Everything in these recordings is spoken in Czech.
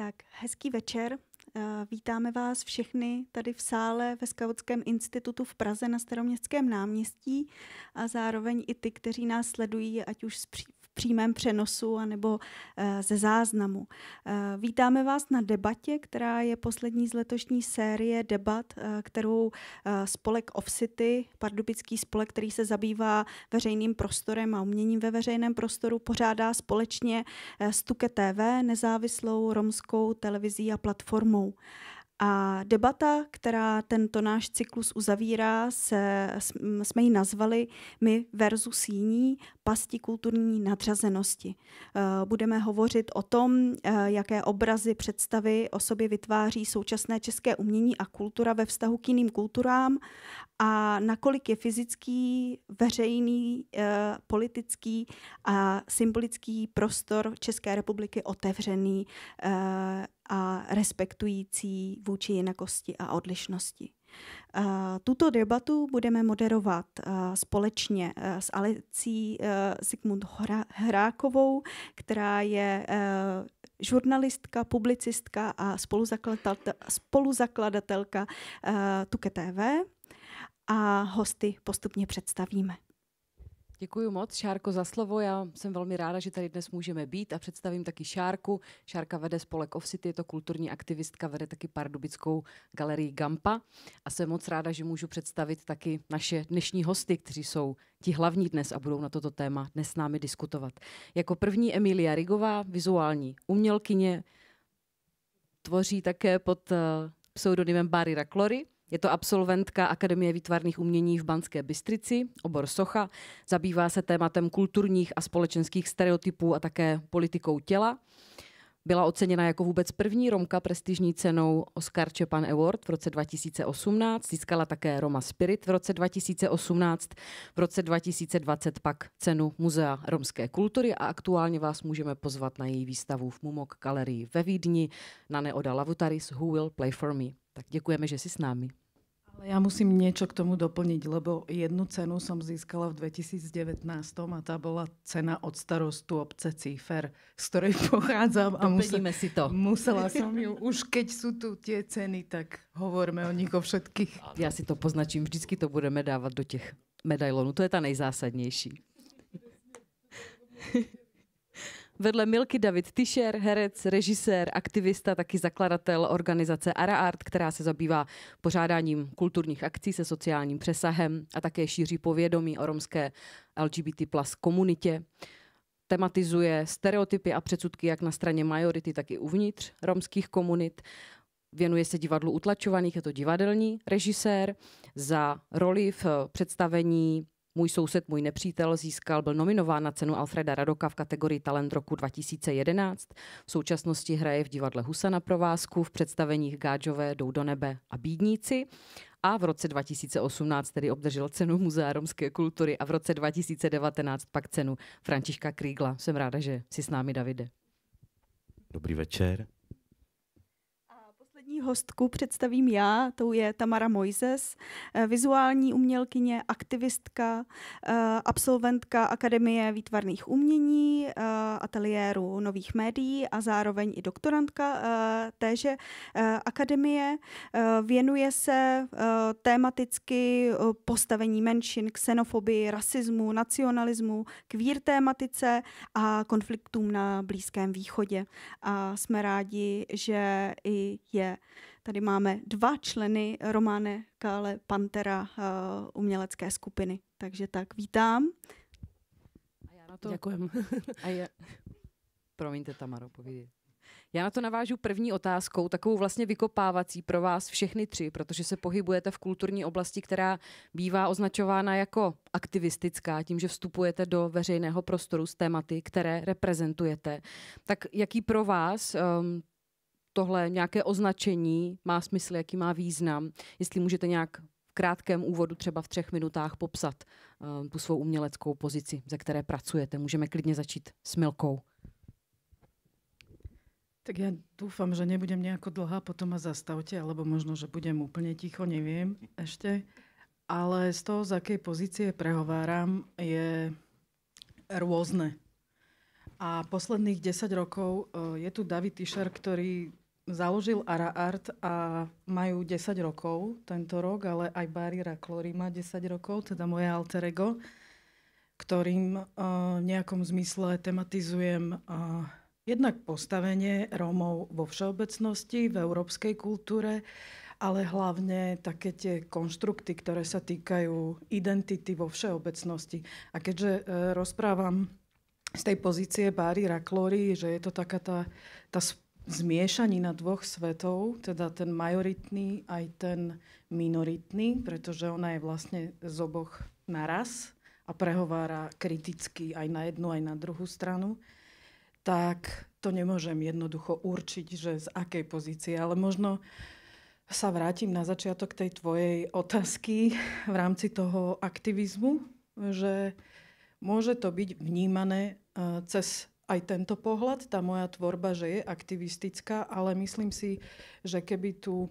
Tak hezký večer. Eh, vítáme vás všechny tady v sále ve Skautském institutu v Praze na Staroměstském náměstí a zároveň i ty, kteří nás sledují, ať už v přímém přenosu anebo eh, ze záznamu. Eh, vítáme vás na debatě, která je poslední z letošní série debat, kterou spolek City, pardubický spolek, který se zabývá veřejným prostorem a uměním ve veřejném prostoru, pořádá společně s Tuke TV, nezávislou romskou televizí a platformou formou. A debata, která tento náš cyklus uzavírá, se, jsme ji nazvali My versus jiní, pasti kulturní nadřazenosti. Eh, budeme hovořit o tom, eh, jaké obrazy, představy o sobě vytváří současné české umění a kultura ve vztahu k jiným kulturám a nakolik je fyzický, veřejný, eh, politický a symbolický prostor České republiky otevřený a respektující vůči jinakosti a odlišnosti. Eh, tuto debatu budeme moderovat eh, společně eh, s Alicí Sigmund Hrákovou, která je žurnalistka, publicistka a spoluzakladatelka Tuke TV a hosty postupně představíme. Děkuji moc, Šárko, za slovo. Já jsem velmi ráda, že tady dnes můžeme být a představím taky Šárku. Šárka vede spolek Off City, je to kulturní aktivistka, vede taky pardubickou galerii Gampa a jsem moc ráda, že můžu představit taky naše dnešní hosty, kteří jsou ti hlavní dnes a budou na toto téma dnes s námi diskutovat. Jako první Emilia Rigová, vizuální umělkyně, tvoří také pod eh, pseudonymem Barry Raklory je to absolventka Akademie výtvarných umění v Banské Bystrici, obor Socha. Zabývá se tématem kulturních a společenských stereotypů a také politikou těla. Byla oceněna jako vůbec první Romka prestižní cenou Oscar Čepan Award v roce 2018, získala také Roma Spirit v roce 2018, v roce 2020 pak cenu Muzea romské kultury a aktuálně vás můžeme pozvat na její výstavu v Mumok galerii ve Vídni na Neoda Lavutaris Who Will Play For Me. Tak děkujeme, že jsi s námi. Ja musím niečo k tomu doplniť, lebo jednu cenu som získala v 2019 a tá bola cena od starostu obce Cífer, z ktorej pochádzam. A musel, si to. Musela som ju, už keď sú tu tie ceny, tak hovorme o nich o všetkých. Ja si to poznačím, vždycky to budeme dávat do těch medailonů, to je ta nejzásadnější. Vedle Milky David Tischer, herec, režisér, aktivista, taky zakladatel organizace Ara Art, která se zabývá pořádáním kulturních akcí se sociálním přesahem a také šíří povědomí o romské LGBT plus komunitě tematizuje stereotypy a předsudky jak na straně majority, tak i uvnitř romských komunit. Věnuje se divadlu utlačovaných, je to divadelní režisér. Za roli v představení můj soused, můj nepřítel získal, byl nominován na cenu Alfreda Radoka v kategorii Talent roku 2011. V současnosti hraje v divadle Husa na provázku, v představeních Gáčové, Jdou do nebe a Bídníci a v roce 2018 tedy obdržel cenu Muzea romské kultury a v roce 2019 pak cenu Františka Krígla. Jsem ráda, že jsi s námi, Davide. Dobrý večer hostku představím já, tou je Tamara Mojzes, eh, vizuální umělkyně, aktivistka, eh, absolventka Akademie výtvarných umění, eh, ateliéru nových médií a zároveň i doktorantka téže akademie. Věnuje se tématicky postavení menšin, xenofobii, rasismu, nacionalismu, kvír tématice a konfliktům na Blízkém východě. A jsme rádi, že i je Tady máme dva členy Romane Kále Pantera eh, umělecké skupiny. Takže tak, vítám. A já na to... Děkujem. A já... Promiňte, Tamaro, povídej. Já na to navážu první otázkou, takovou vlastně vykopávací pro vás všechny tři, protože se pohybujete v kulturní oblasti, která bývá označována jako aktivistická, tím, že vstupujete do veřejného prostoru s tématy, které reprezentujete. Tak jaký pro vás um, tohle nějaké označení má smysl, jaký má význam, jestli můžete nějak v krátkém úvodu, třeba v třech minutách, popsat uh, tu svou uměleckou pozici, ze které pracujete. Můžeme klidně začít s Milkou. Tak já doufám, že nebudem nějak dlhá, potom a zastavte, alebo možno, že budem úplně ticho, nevím ještě. Ale z toho, z jaké pozície prehováram, je rôzne. A posledných 10 rokov eh, je tu David Tischer, ktorý založil Ara Art a majú 10 rokov tento rok, ale aj Barira Klory má 10 rokov, teda moje alter ego, ktorým uh, nejakom zmysle tematizujem uh, jednak postavenie Rómov vo všeobecnosti, v európskej kultúre, ale hlavne také tie konštrukty, ktoré sa týkajú identity vo všeobecnosti. A keďže uh, rozprávam z tej pozície Bári Raklory, že je to taká tá, tá zmiešanina dvoch svetov, teda ten majoritný aj ten minoritný, pretože ona je vlastne z oboch naraz a prehovára kriticky aj na jednu, aj na druhú stranu, tak to nemôžem jednoducho určiť, že z akej pozície, ale možno sa vrátim na začiatok tej tvojej otázky v rámci toho aktivizmu, že môže to byť vnímané eh, cez aj tento pohľad, tá moja tvorba, že je aktivistická, ale myslím si, že keby tu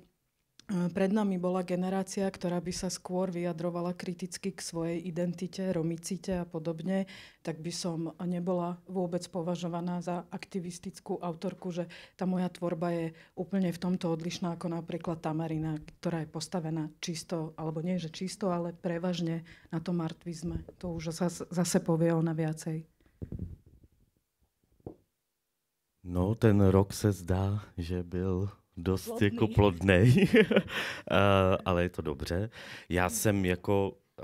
e, pred nami bola generácia, ktorá by sa skôr vyjadrovala kriticky k svojej identite, romicite a podobne, tak by som nebola vôbec považovaná za aktivistickú autorku, že tá moja tvorba je úplne v tomto odlišná ako napríklad Tamarina, ktorá je postavená čisto, alebo nie že čisto, ale prevažne na tom artvizme. To už zase povie ona viacej. No, ten rok se zdá, že byl dost plodný. jako plodný, eh, ale je to dobře. Já jsem jako eh,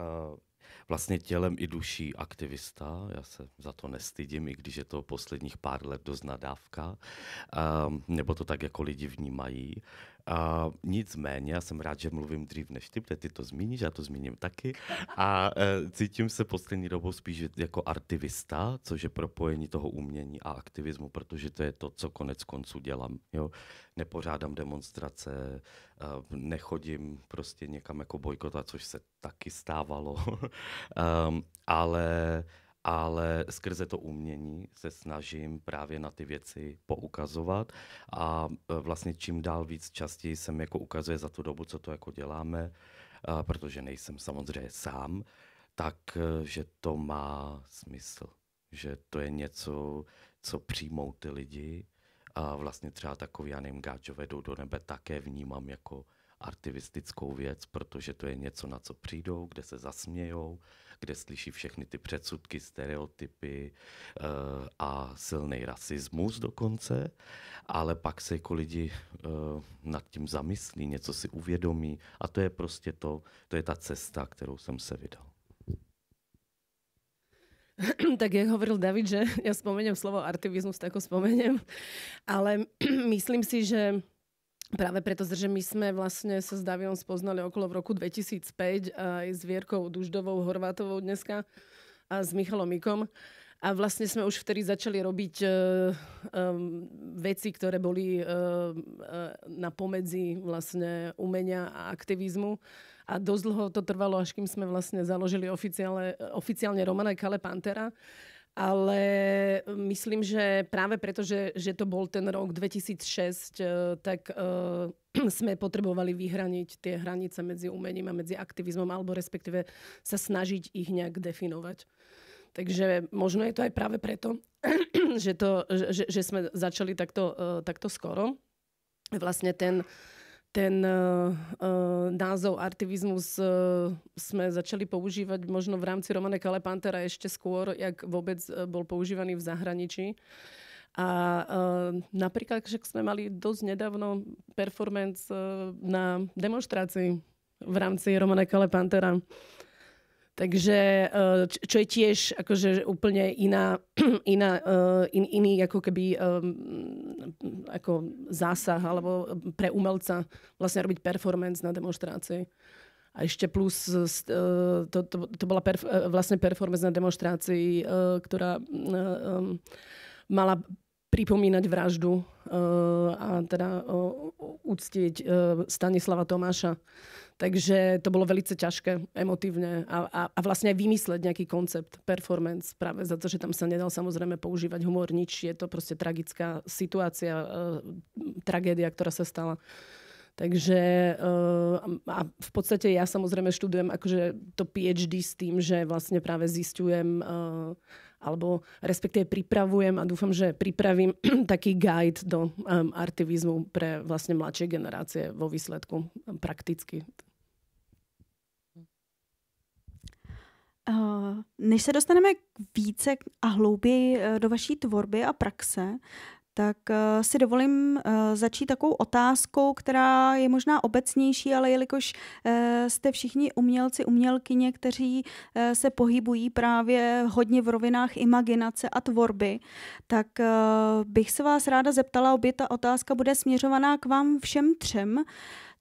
vlastně tělem i duší aktivista, já se za to nestydím, i když je to posledních pár let dost nadávka, eh, nebo to tak jako lidi vnímají. A nicméně, já jsem rád, že mluvím dřív než ty, protože ty to zmíníš, já to zmíním taky. A e, cítím se poslední dobou spíš jako artivista, což je propojení toho umění a aktivismu, protože to je to, co konec konců dělám. Jo? Nepořádám demonstrace, e, nechodím prostě někam jako bojkota, což se taky stávalo. e, ale ale skrze to umění se snažím právě na ty věci poukazovat a e, vlastně čím dál víc častěji se mi jako ukazuje za tu dobu, co to jako děláme, e, protože nejsem samozřejmě sám, tak e, že to má smysl, že to je něco, co přijmou ty lidi a vlastně třeba takový, Janem nevím, gáčo vedou do nebe, také vnímám jako artivistickou věc, protože to je něco, na co přijdou, kde se zasmějou, kde slyší všechny ty předsudky, stereotypy eh, a silný rasismus dokonce, ale pak se jako lidi eh, nad tím zamyslí, něco si uvědomí a to je prostě to, to je ta cesta, kterou jsem se vydal. tak jak hovoril David, že já ja spomenem slovo artivismus, tak ho spomenem. Ale myslím si, že Práve preto, že my sme vlastne sa s Davion spoznali okolo v roku 2005 aj s Vierkou Duždovou, Horvátovou dneska a s Michalom Mikom. A vlastně jsme už vtedy začali robiť uh, um, veci, které byly uh, e, uh, na pomedzi vlastně umenia a aktivismu. A dosť dlho to trvalo, až kým jsme vlastně založili oficiálne, oficiálně Romana Kale Pantera ale myslím, že práve preto, že, že to bol ten rok 2006, eh, tak uh, eh, sme potrebovali vyhraniť tie hranice medzi umením a medzi aktivizmom, alebo respektíve sa snažiť ich nejak definovať. Takže možno je to aj práve preto, že, to, že, že sme začali takto, uh, takto skoro. Vlastne ten uh, ten uh, názov artivismus uh, eh, sme začali používať možno v rámci Romane Kalepantera ešte skôr, jak vôbec bol používaný v zahraničí. A uh, napríklad že sme mali dosť nedávno performance uh, na demonstrácii v rámci Romane Kalepantera. Pantera takže eh, čo je tiež akože úplne iná, iná eh, in, iný ako keby eh, ako zásah alebo pre umelca vlastne robiť performance na demonstrácii. A ještě plus, to, to, to byla perf, vlastně performance na demonstraci, která mala připomínat vraždu a teda uctit Stanislava Tomáša. Takže to bylo velice ťažké emotivně a, a, a vlastně vymyslet nějaký koncept performance právě za to, že tam se nedal samozřejmě používat humor nič. Je to prostě tragická situace, eh, tragédia, která se stala. Takže eh, a v podstate ja samozrejme študujem akože to PhD s tým, že vlastne práve zistujem eh, alebo respektive pripravujem a dúfam, že pripravím taký guide do artivismu artivizmu pre vlastne mladšie generácie vo výsledku prakticky. Eh, než se dostaneme k více a hlouběji eh, do vaší tvorby a praxe, tak eh, si dovolím začít takovou otázkou, která je možná obecnější, ale jelikož jste všichni umělci, umělkyně, kteří se pohybují právě hodně v rovinách imaginace a tvorby, tak bych se vás ráda zeptala, obě ta otázka bude směřovaná k vám všem třem.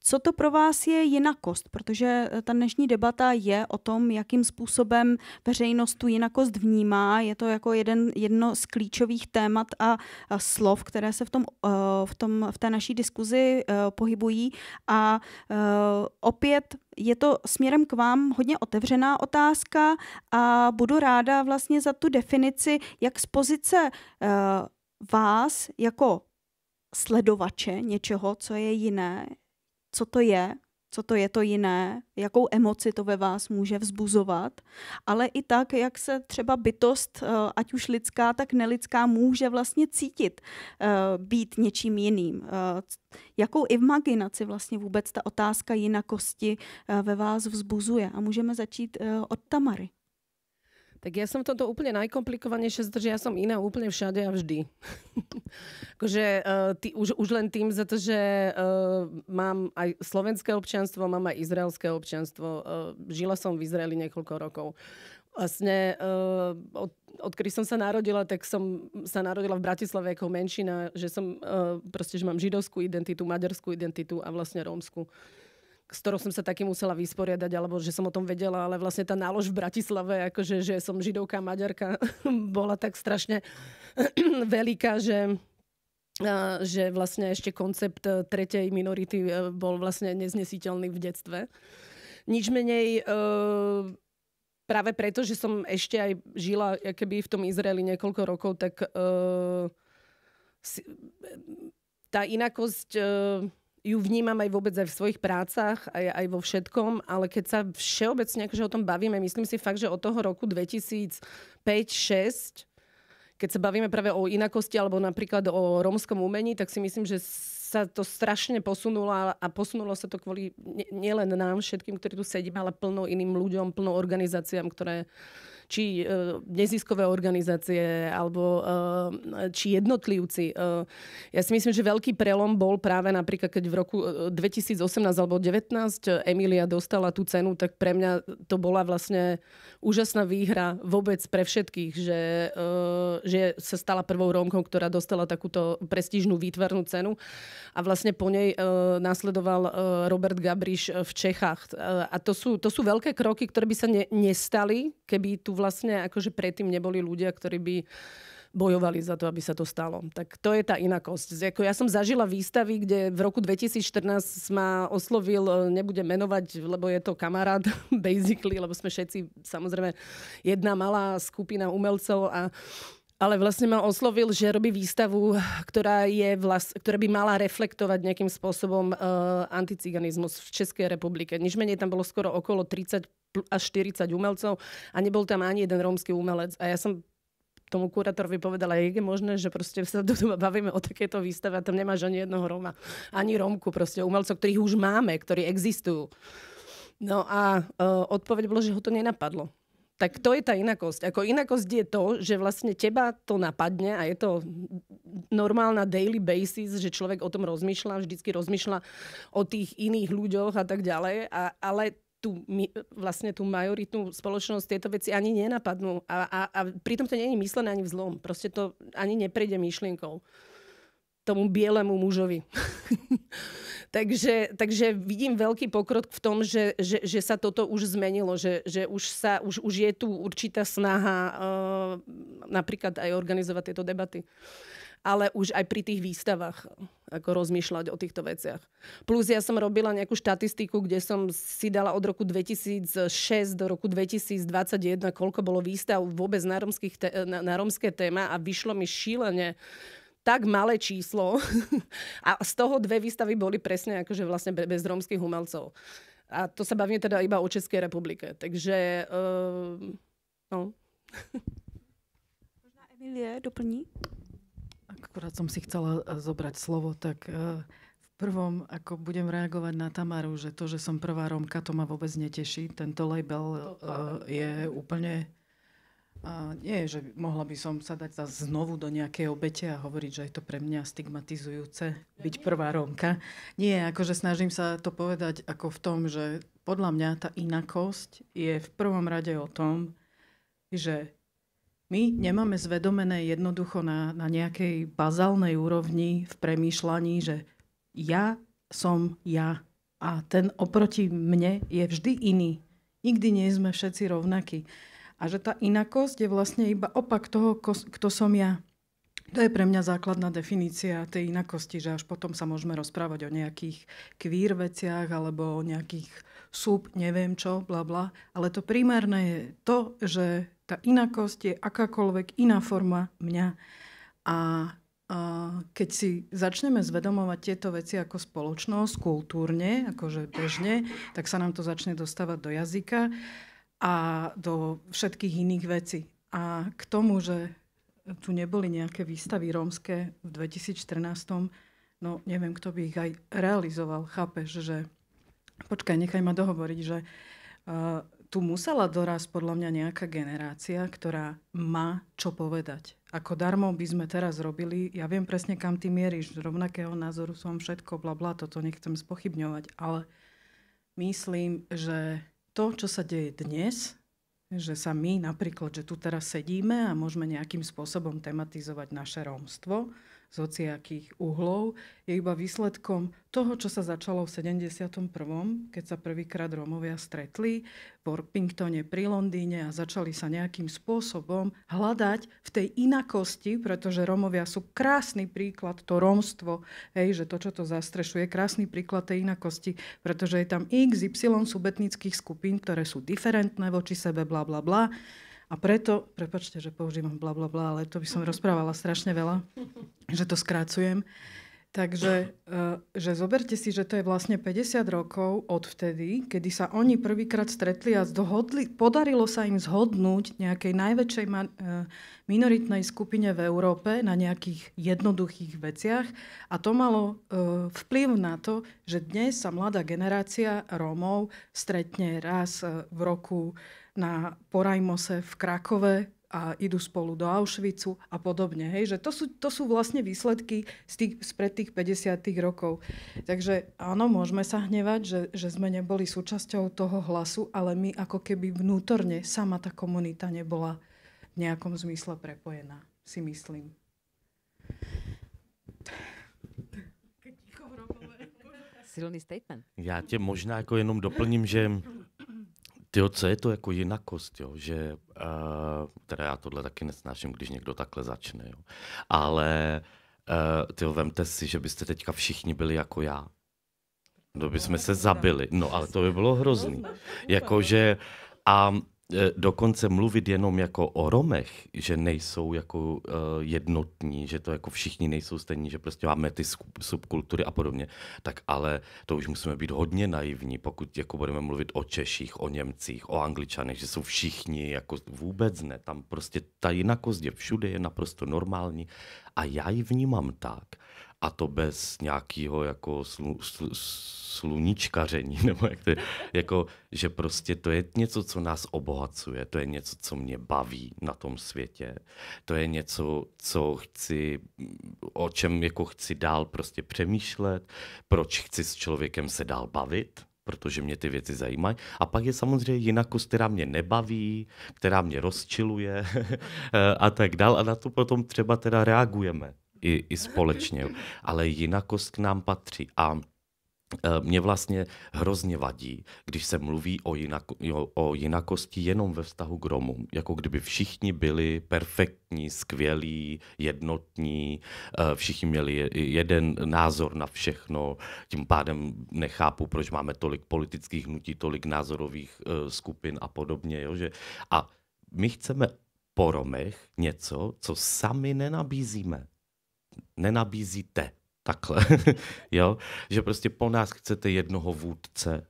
Co to pro vás je jinakost? Protože eh, ta dnešní debata je o tom, jakým způsobem veřejnost tu jinakost vnímá. Je to jako jeden, jedno z klíčových témat a, a slov, které se v, tom, eh, v, tom, v té naší diskuzi eh, pohybují. A opět je to směrem k vám hodně otevřená otázka a budu ráda vlastně za tu definici, jak z pozice vás jako sledovače něčeho, co je jiné, co to je, co to je to jiné, jakou emoci to ve vás může vzbuzovat, ale i tak, jak se třeba bytost, eh, ať už lidská, tak nelidská, může vlastně cítit eh, být něčím jiným. Eh, jakou imaginaci vlastně vůbec ta otázka jinakosti ve vás vzbuzuje? A můžeme začít od Tamary. Tak ja som v tomto úplne najkomplikovanejšie, pretože ja som iná úplne všade a vždy. Takže uh, e, už, už len tým, za to, že uh, mám aj slovenské občanstvo, mám aj izraelské občanstvo. Uh, e, žila som v Izraeli niekoľko rokov. Vlastne uh, od, odkedy som sa narodila, tak som sa narodila v Bratislave ako menšina, že som uh, proste, že mám židovskú identitu, maďarskú identitu a vlastne rómsku. Uh, s ktorou som sa taky musela vysporiadať, alebo že som o tom vedela, ale vlastne tá nálož v Bratislave, akože, že som židovka, maďarka, bola tak strašne veľká, že že vlastne ešte koncept eh, tretej minority eh, bol vlastne neznesiteľný v detstve. Nič menej, eh, práve preto, že som ešte aj žila keby v tom Izraeli niekoľko rokov, tak tá inakosť ju vnímam aj vôbec aj v svojich prácach, aj, aj vo všetkom, ale keď sa všeobecne akože o tom bavíme, myslím si fakt, že od toho roku 2005 6 keď sa bavíme práve o inakosti alebo napríklad o romskom umení, tak si myslím, že sa to strašne posunulo a posunulo sa to kvôli nielen nám všetkým, ktorí tu sedíme, ale plno iným ľuďom, plno organizáciám, ktoré či eh, neziskové organizácie alebo eh, či jednotlivci. Eh, ja si myslím, že veľký prelom bol práve napríklad, keď v roku 2018 alebo 2019 Emilia dostala tú cenu, tak pre mňa to bola vlastne úžasná výhra vôbec pre všetkých, že, že sa stala prvou Rómkou, ktorá dostala takúto prestížnú výtvarnú cenu a vlastne po nej následoval Robert Gabriš v Čechách. A to sú, to sú veľké kroky, ktoré by sa ne, nestali, keby tu vlastne akože predtým neboli ľudia, ktorí by bojovali za to, aby sa to stalo. Tak to je tá inakosť. Jako ja som zažila výstavy, kde v roku 2014 ma oslovil, e, nebude menovať, lebo je to kamarát, basically, lebo sme všetci, samozrejme, jedna malá skupina umelcov a ale vlastně ma oslovil, že robí výstavu, která, je vlast, která by mala reflektovat nějakým způsobem uh, anticiganismus v České republike. Nicméně tam bylo skoro okolo 30 až 40 umelcov a nebyl tam ani jeden romský umelec. A já jsem tomu kurátorovi povedala, jak je možné, že prostě se do toho bavíme o takéto výstave a tam nemáš ani jednoho Roma, ani Romku, prostě umelcov, kterých už máme, ktorí existují. No a uh, odpověď bylo, že ho to nenapadlo tak to je tá inakosť. Ako inakosť je to, že vlastne teba to napadne a je to normálna daily basis, že človek o tom rozmýšľa, vždycky rozmýšľa o tých iných ľuďoch a tak ďalej, a, ale tu, vlastne tú majoritnú spoločnosť tieto veci ani nenapadnú. A, a, a pritom to nie je myslené ani v zlom. Proste to ani neprejde myšlienkou tomu bielému mužovi. takže, takže vidím veľký pokrok v tom, že, že, že sa toto už zmenilo, že, že už, sa, už, už je tu určitá snaha uh, eh, napríklad aj organizovať tieto debaty ale už aj pri tých výstavách ako rozmýšľať o týchto veciach. Plus ja som robila nejakú štatistiku, kde som si dala od roku 2006 do roku 2021, koľko bolo výstav vôbec na, romských te- na, na romské téma a vyšlo mi šílenie tak malé číslo a z toho dve výstavy boli presne akože vlastne bez romských umelcov. A to sa bavíme teda iba o Českej republike. Takže, uh, no. Možná Emilie doplní? Akorát som si chcela eh, zobrať slovo, tak uh, v prvom, ako budem reagovať na Tamaru, že to, že som prvá Romka, to ma vôbec neteší. Tento label uh, je úplne a nie, že mohla by som sa dať znovu do nejakej obete a hovoriť, že je to pre mňa stigmatizujúce byť prvá Rómka. Nie, akože snažím sa to povedať ako v tom, že podľa mňa tá inakosť je v prvom rade o tom, že my nemáme zvedomené jednoducho na, na nejakej bazálnej úrovni v premýšľaní, že ja som ja a ten oproti mne je vždy iný. Nikdy nie sme všetci rovnakí. A že tá inakosť je vlastne iba opak toho, kto som ja. To je pre mňa základná definícia tej inakosti, že až potom sa môžeme rozprávať o nejakých kvír veciach alebo o nejakých súb, neviem čo, bla bla. Ale to primárne je to, že tá inakosť je akákoľvek iná forma mňa. A keď si začneme zvedomovať tieto veci ako spoločnosť, kultúrne, akože bežne, tak sa nám to začne dostávať do jazyka a do všetkých iných vecí. A k tomu, že tu neboli nejaké výstavy rómske v 2014, no neviem, kto by ich aj realizoval. Chápeš, že počkaj, nechaj ma dohovoriť, že uh, tu musela doraz podľa mňa nejaká generácia, ktorá má čo povedať. Ako darmo by sme teraz robili, ja viem presne, kam ty mieríš, rovnakého názoru som všetko, bla bla, toto nechcem spochybňovať, ale myslím, že to, čo sa deje dnes, že sa my napríklad, že tu teraz sedíme a môžeme nejakým spôsobom tematizovať naše rómstvo, z hociakých uhlov, je iba výsledkom toho, čo sa začalo v 71., keď sa prvýkrát Rómovia stretli v Orpingtone pri Londýne a začali sa nejakým spôsobom hľadať v tej inakosti, pretože Rómovia sú krásny príklad, to rómstvo, hej, že to, čo to zastrešuje, krásny príklad tej inakosti, pretože je tam x, y subetnických skupín, ktoré sú diferentné voči sebe, bla, bla, bla. A preto, prepačte, že používam bla bla bla, ale to by som rozprávala strašne veľa, že to skracujem. Takže eh, že zoberte si, že to je vlastne 50 rokov od vtedy, kedy sa oni prvýkrát stretli a zdohodli, podarilo sa im zhodnúť nejakej najväčšej eh, minoritnej skupine v Európe na nejakých jednoduchých veciach a to malo eh, vplyv na to, že dnes sa mladá generácia Rómov stretne raz v roku na Porajmose v Krakove a idú spolu do Auschwitzu a podobne. Hej? Že to, sú, to sú vlastne výsledky z tých, spred tých 50. -tých rokov. Takže áno, môžeme sa hnevať, že, že sme neboli súčasťou toho hlasu, ale my ako keby vnútorne sama tá komunita nebola v nejakom zmysle prepojená, si myslím. Silný statement. Já tě možná jako jenom doplním, že Tyjo, co je to jako jinakost, jo? že uh, teda já tohle taky nesnáším, když někdo takhle začne, jo? ale uh, eh, tyjo, vemte si, že byste teďka všichni byli jako já. No, by jsme se zabili, no ale to by bylo hrozný. Jakože a Eh, dokonce mluvit jenom jako o Romech, že nejsou jako uh, jednotní, že to jako všichni nejsou stejní, že prostě máme ty subkultury a podobně, tak ale to už musíme být hodně naivní, pokud jako budeme mluvit o Češích, o Němcích, o Angličanech, že jsou všichni jako vůbec ne, tam prostě ta jinakost je všude, je naprosto normální a já ji vnímám tak, a to bez nějakého jako slu, slu, sluníčkaření, nebo jak to je, jako, že prostě to je něco, co nás obohacuje, to je něco, co mě baví na tom světě, to je něco, co chci, o čem jako chci dál prostě přemýšlet, proč chci s člověkem se dál bavit, protože mě ty věci zajímají. A pak je samozřejmě jinakost, která mě nebaví, která mě rozčiluje a tak dál. A na to potom třeba teda reagujeme i, i společně. Ale jinakost k nám patří. A e, mě vlastně hrozně vadí, když se mluví o, jinak, o jinakosti jenom ve vztahu k Romům. Jako kdyby všichni byli perfektní, skvělí, jednotní, e, všichni měli jeden názor na všechno. Tím pádem nechápu, proč máme tolik politických hnutí, tolik názorových e, skupin a podobně. Jo? Že, a my chceme po Romech něco, co sami nenabízíme nenabízíte takhle, jo? že prostě po nás chcete jednoho vůdce,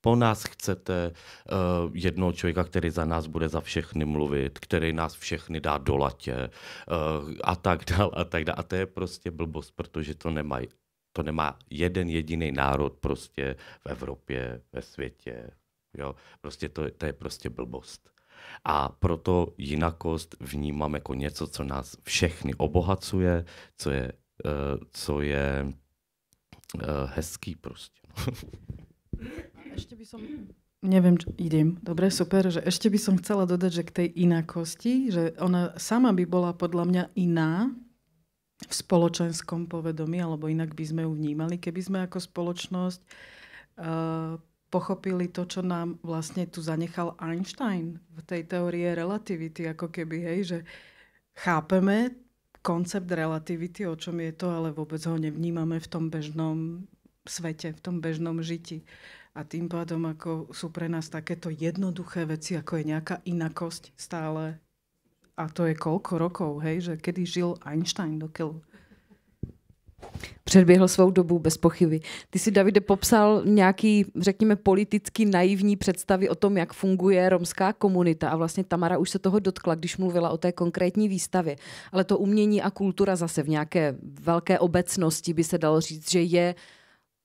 po nás chcete uh, jednoho člověka, který za nás bude za všechny mluvit, který nás všechny dá do latě uh, a tak dál a tak dál. A to je prostě blbost, protože to nemají. To nemá jeden jediný národ prostě v Evropě, ve světě. Jo? Prostě to, to je prostě blbost. A proto jinakost vnímám jako něco, co nás všechny obohacuje, co je, eh, co je eh, hezký prostě. Ještě by som Nevím, idem. Dobré, super. Že ešte by som chcela dodať, že k tej inakosti, že ona sama by bola podľa mňa iná v spoločenskom povedomí, alebo inak by sme ju vnímali, keby sme ako spoločnosť uh, pochopili to, čo nám vlastne tu zanechal Einstein v tej teórie relativity, ako keby, hej, že chápeme koncept relativity, o čom je to, ale vôbec ho nevnímame v tom bežnom svete, v tom bežnom žiti. A tým pádom ako sú pre nás takéto jednoduché veci, ako je nejaká inakosť stále. A to je koľko rokov, hej, že kedy žil Einstein, dokiaľ předběhl svou dobu bez pochyby. Ty si, Davide, popsal nějaký, řekněme, politicky naivní představy o tom, jak funguje romská komunita a vlastně Tamara už se toho dotkla, když mluvila o té konkrétní výstavě. Ale to umění a kultura zase v nějaké velké obecnosti by se dalo říct, že je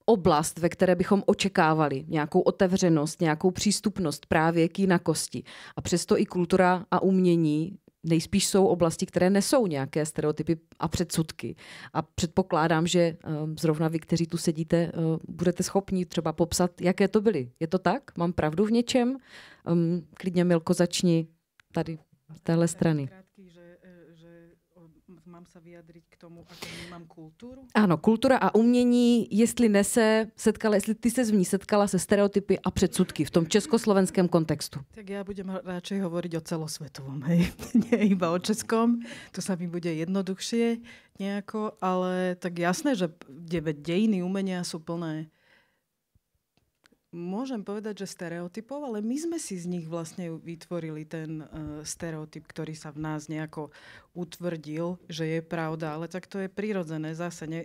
oblast, ve které bychom očekávali nějakou otevřenost, nějakou přístupnost právě k jinakosti. A přesto i kultura a umění nejspíš jsou oblasti, které nesou nějaké stereotypy a předsudky. A předpokládám, že eh, zrovna vy, kteří tu sedíte, eh, budete schopni třeba popsat, jaké to byly. Je to tak? Mám pravdu v něčem? Ehm, klidně, Milko, začni tady z téhle strany mám se vyjadřit k tomu, jak vnímám kulturu? Ano, kultura a umění, jestli nese, setkala, jestli ty se v ní setkala se stereotypy a předsudky v tom československém kontextu. Tak já budem radši hovorit o celosvětovém, hej. Ne iba o českom, to se mi bude jednoduchšie nějako, ale tak jasné, že dějiny umění jsou plné môžem povedať, že stereotypov, ale my sme si z nich vlastne vytvorili ten e, stereotyp, ktorý sa v nás nejako utvrdil, že je pravda, ale tak to je prirodzené zase. Ne,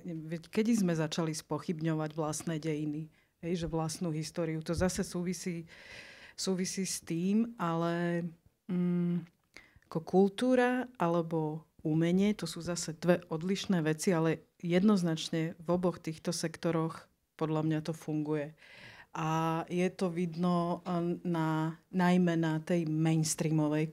kedy sme začali spochybňovať vlastné dejiny, hej, že vlastnú históriu, to zase súvisí, súvisí s tým, ale mm, ako kultúra alebo umenie, to sú zase dve odlišné veci, ale jednoznačne v oboch týchto sektoroch podľa mňa to funguje. Uh, a je to vidno eh, na, najmä na tej mainstreamovej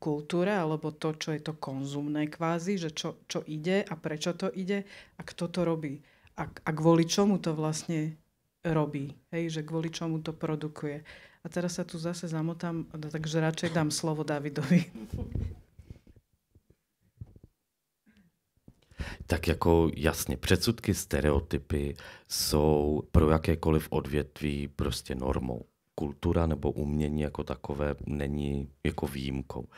kultúre, alebo to, čo je to konzumné kvázi, že čo, čo ide a prečo to ide a kto to robí a, a kvôli čomu to vlastne robí, hej, že kvôli čomu to produkuje. A teraz sa tu zase zamotám, no takže radšej dám slovo Davidovi. Tak jako jasně, předsudky, stereotypy jsou pro jakékoliv odvětví prostě normou. Kultura nebo umění jako takové není jako výjimkou.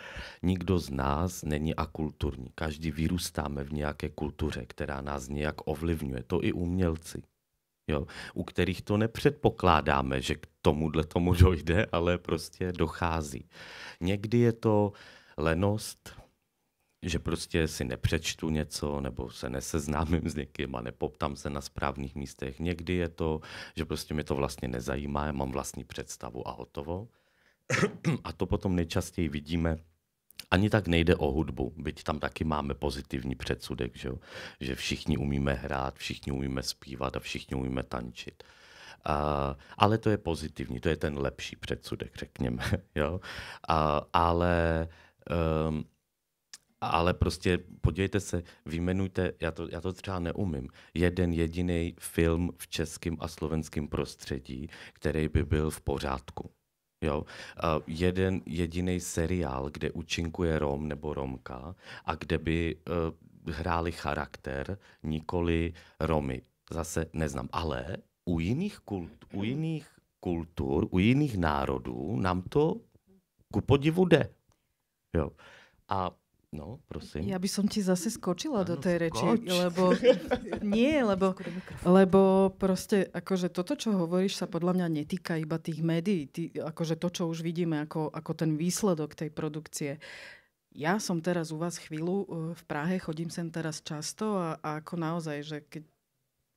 Nikdo z nás není akulturní. Každý vyrůstáme v nějaké kultuře, která nás nějak ovlivňuje. To i umělci jo, u kterých to nepředpokládáme, že k tomuhle tomu dojde, ale prostě dochází. Někdy je to lenost, že prostě si nepřečtu něco nebo se neseznámím s někým a nepoptám se na správných místech. Někdy je to, že prostě mě to vlastně nezajímá, já mám vlastní představu a hotovo. a to potom nejčastěji vidíme ani tak nejde o hudbu, byť tam taky máme pozitivní předsudek, že, jo? že všichni umíme hrát, všichni umíme zpívat a všichni umíme tančit. Uh, ale to je pozitivní, to je ten lepší předsudek, řekněme. Jo? Uh, ale um, ale prostě podívejte se, vyjmenujte, já to, já to třeba neumím, jeden jediný film v českém a slovenském prostředí, který by byl v pořádku. Jo? Uh, jeden jediný seriál, kde účinkuje Rom nebo Romka a kde by uh, hráli charakter, nikoli Romy. Zase neznám. Ale u jiných, kult, u jiných kultur, u jiných národů nám to ku podivu jde. Jo. A No, prosím. Ja by som ti zase skočila ano, do tej reči, lebo nie, lebo, lebo proste akože toto, čo hovoríš, sa podľa mňa netýka iba tých médií, tý, akože to, čo už vidíme ako, ako ten výsledok tej produkcie. Ja som teraz u vás chvíľu e, v Prahe, chodím sem teraz často a, a ako naozaj, že keď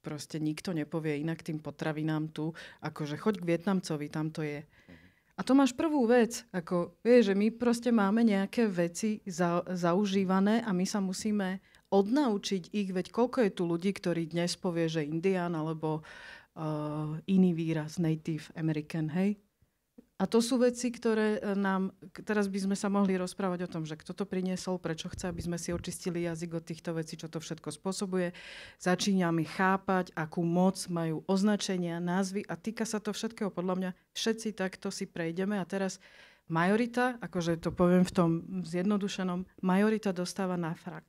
proste nikto nepovie inak tým potravinám tu, akože choď k Vietnamcovi, tam to je. -huh. Mhm. A to máš prvú vec, ako vieš, že my prostě máme nějaké veci za, zaužívané a my sa musíme odnaučiť ich, veď koľko je tu ľudí, ktorí dnes povie, že Indian alebo uh, iný výraz, Native American, hej? A to sú veci, ktoré eh, nám, teraz by sme sa mohli rozprávať o tom, že kto to priniesol, prečo chce, aby sme si očistili jazyk od týchto vecí, čo to všetko spôsobuje. Začíňame chápať, akú moc majú označenia, názvy a týka sa to všetkého. Podľa mňa všetci takto si prejdeme a teraz majorita, akože to poviem v tom zjednodušenom, majorita dostáva na frak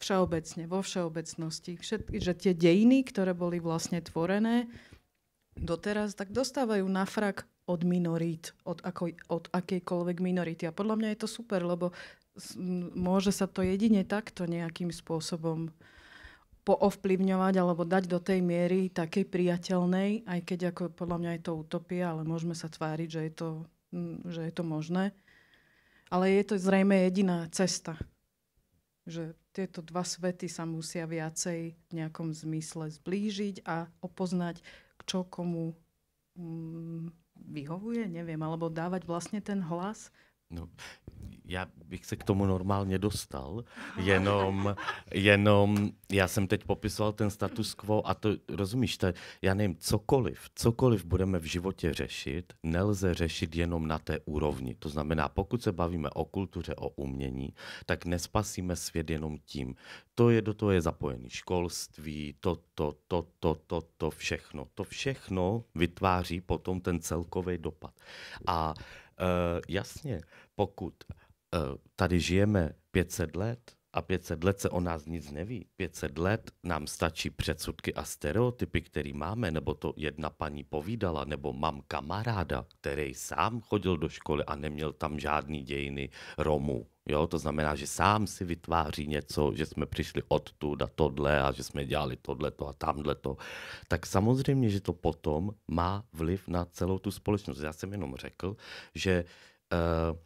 všeobecne, vo všeobecnosti. Všetky, že tie dejiny, ktoré boli vlastne tvorené doteraz, tak dostávajú na frak od minorít, od, ako, od akejkoľvek minority. A podľa mňa je to super, lebo môže sa to jedine takto nejakým spôsobom poovplyvňovať alebo dať do tej miery takej priateľnej, aj keď ako podľa mňa je to utopia, ale môžeme sa tváriť, že je to, že je to možné. Ale je to zrejme jediná cesta, že tieto dva svety sa musia viacej v nejakom zmysle zblížiť a opoznať, čo komu mm, vyhovuje, neviem, alebo dávať vlastne ten hlas No, já bych se k tomu normálně dostal, jenom, jenom já jsem teď popisoval ten status quo a to rozumíš, to, já nevím, cokoliv, cokoliv budeme v životě řešit, nelze řešit jenom na té úrovni. To znamená, pokud se bavíme o kultuře, o umění, tak nespasíme svět jenom tím. To je do toho je zapojené školství, to, to, to, to, to, to všechno. To všechno vytváří potom ten celkový dopad. A Eh, jasně, pokud eh, tady žijeme 500 let, a 500 let se o nás nic neví. 500 let nám stačí předsudky a stereotypy, který máme, nebo to jedna paní povídala, nebo mám kamaráda, který sám chodil do školy a neměl tam žádný dějiny Romů. Jo, to znamená, že sám si vytváří něco, že jsme přišli odtud a tohle a že jsme dělali tohle to a tamhle to. Tak samozřejmě, že to potom má vliv na celou tu společnost. Já jsem jenom řekl, že uh,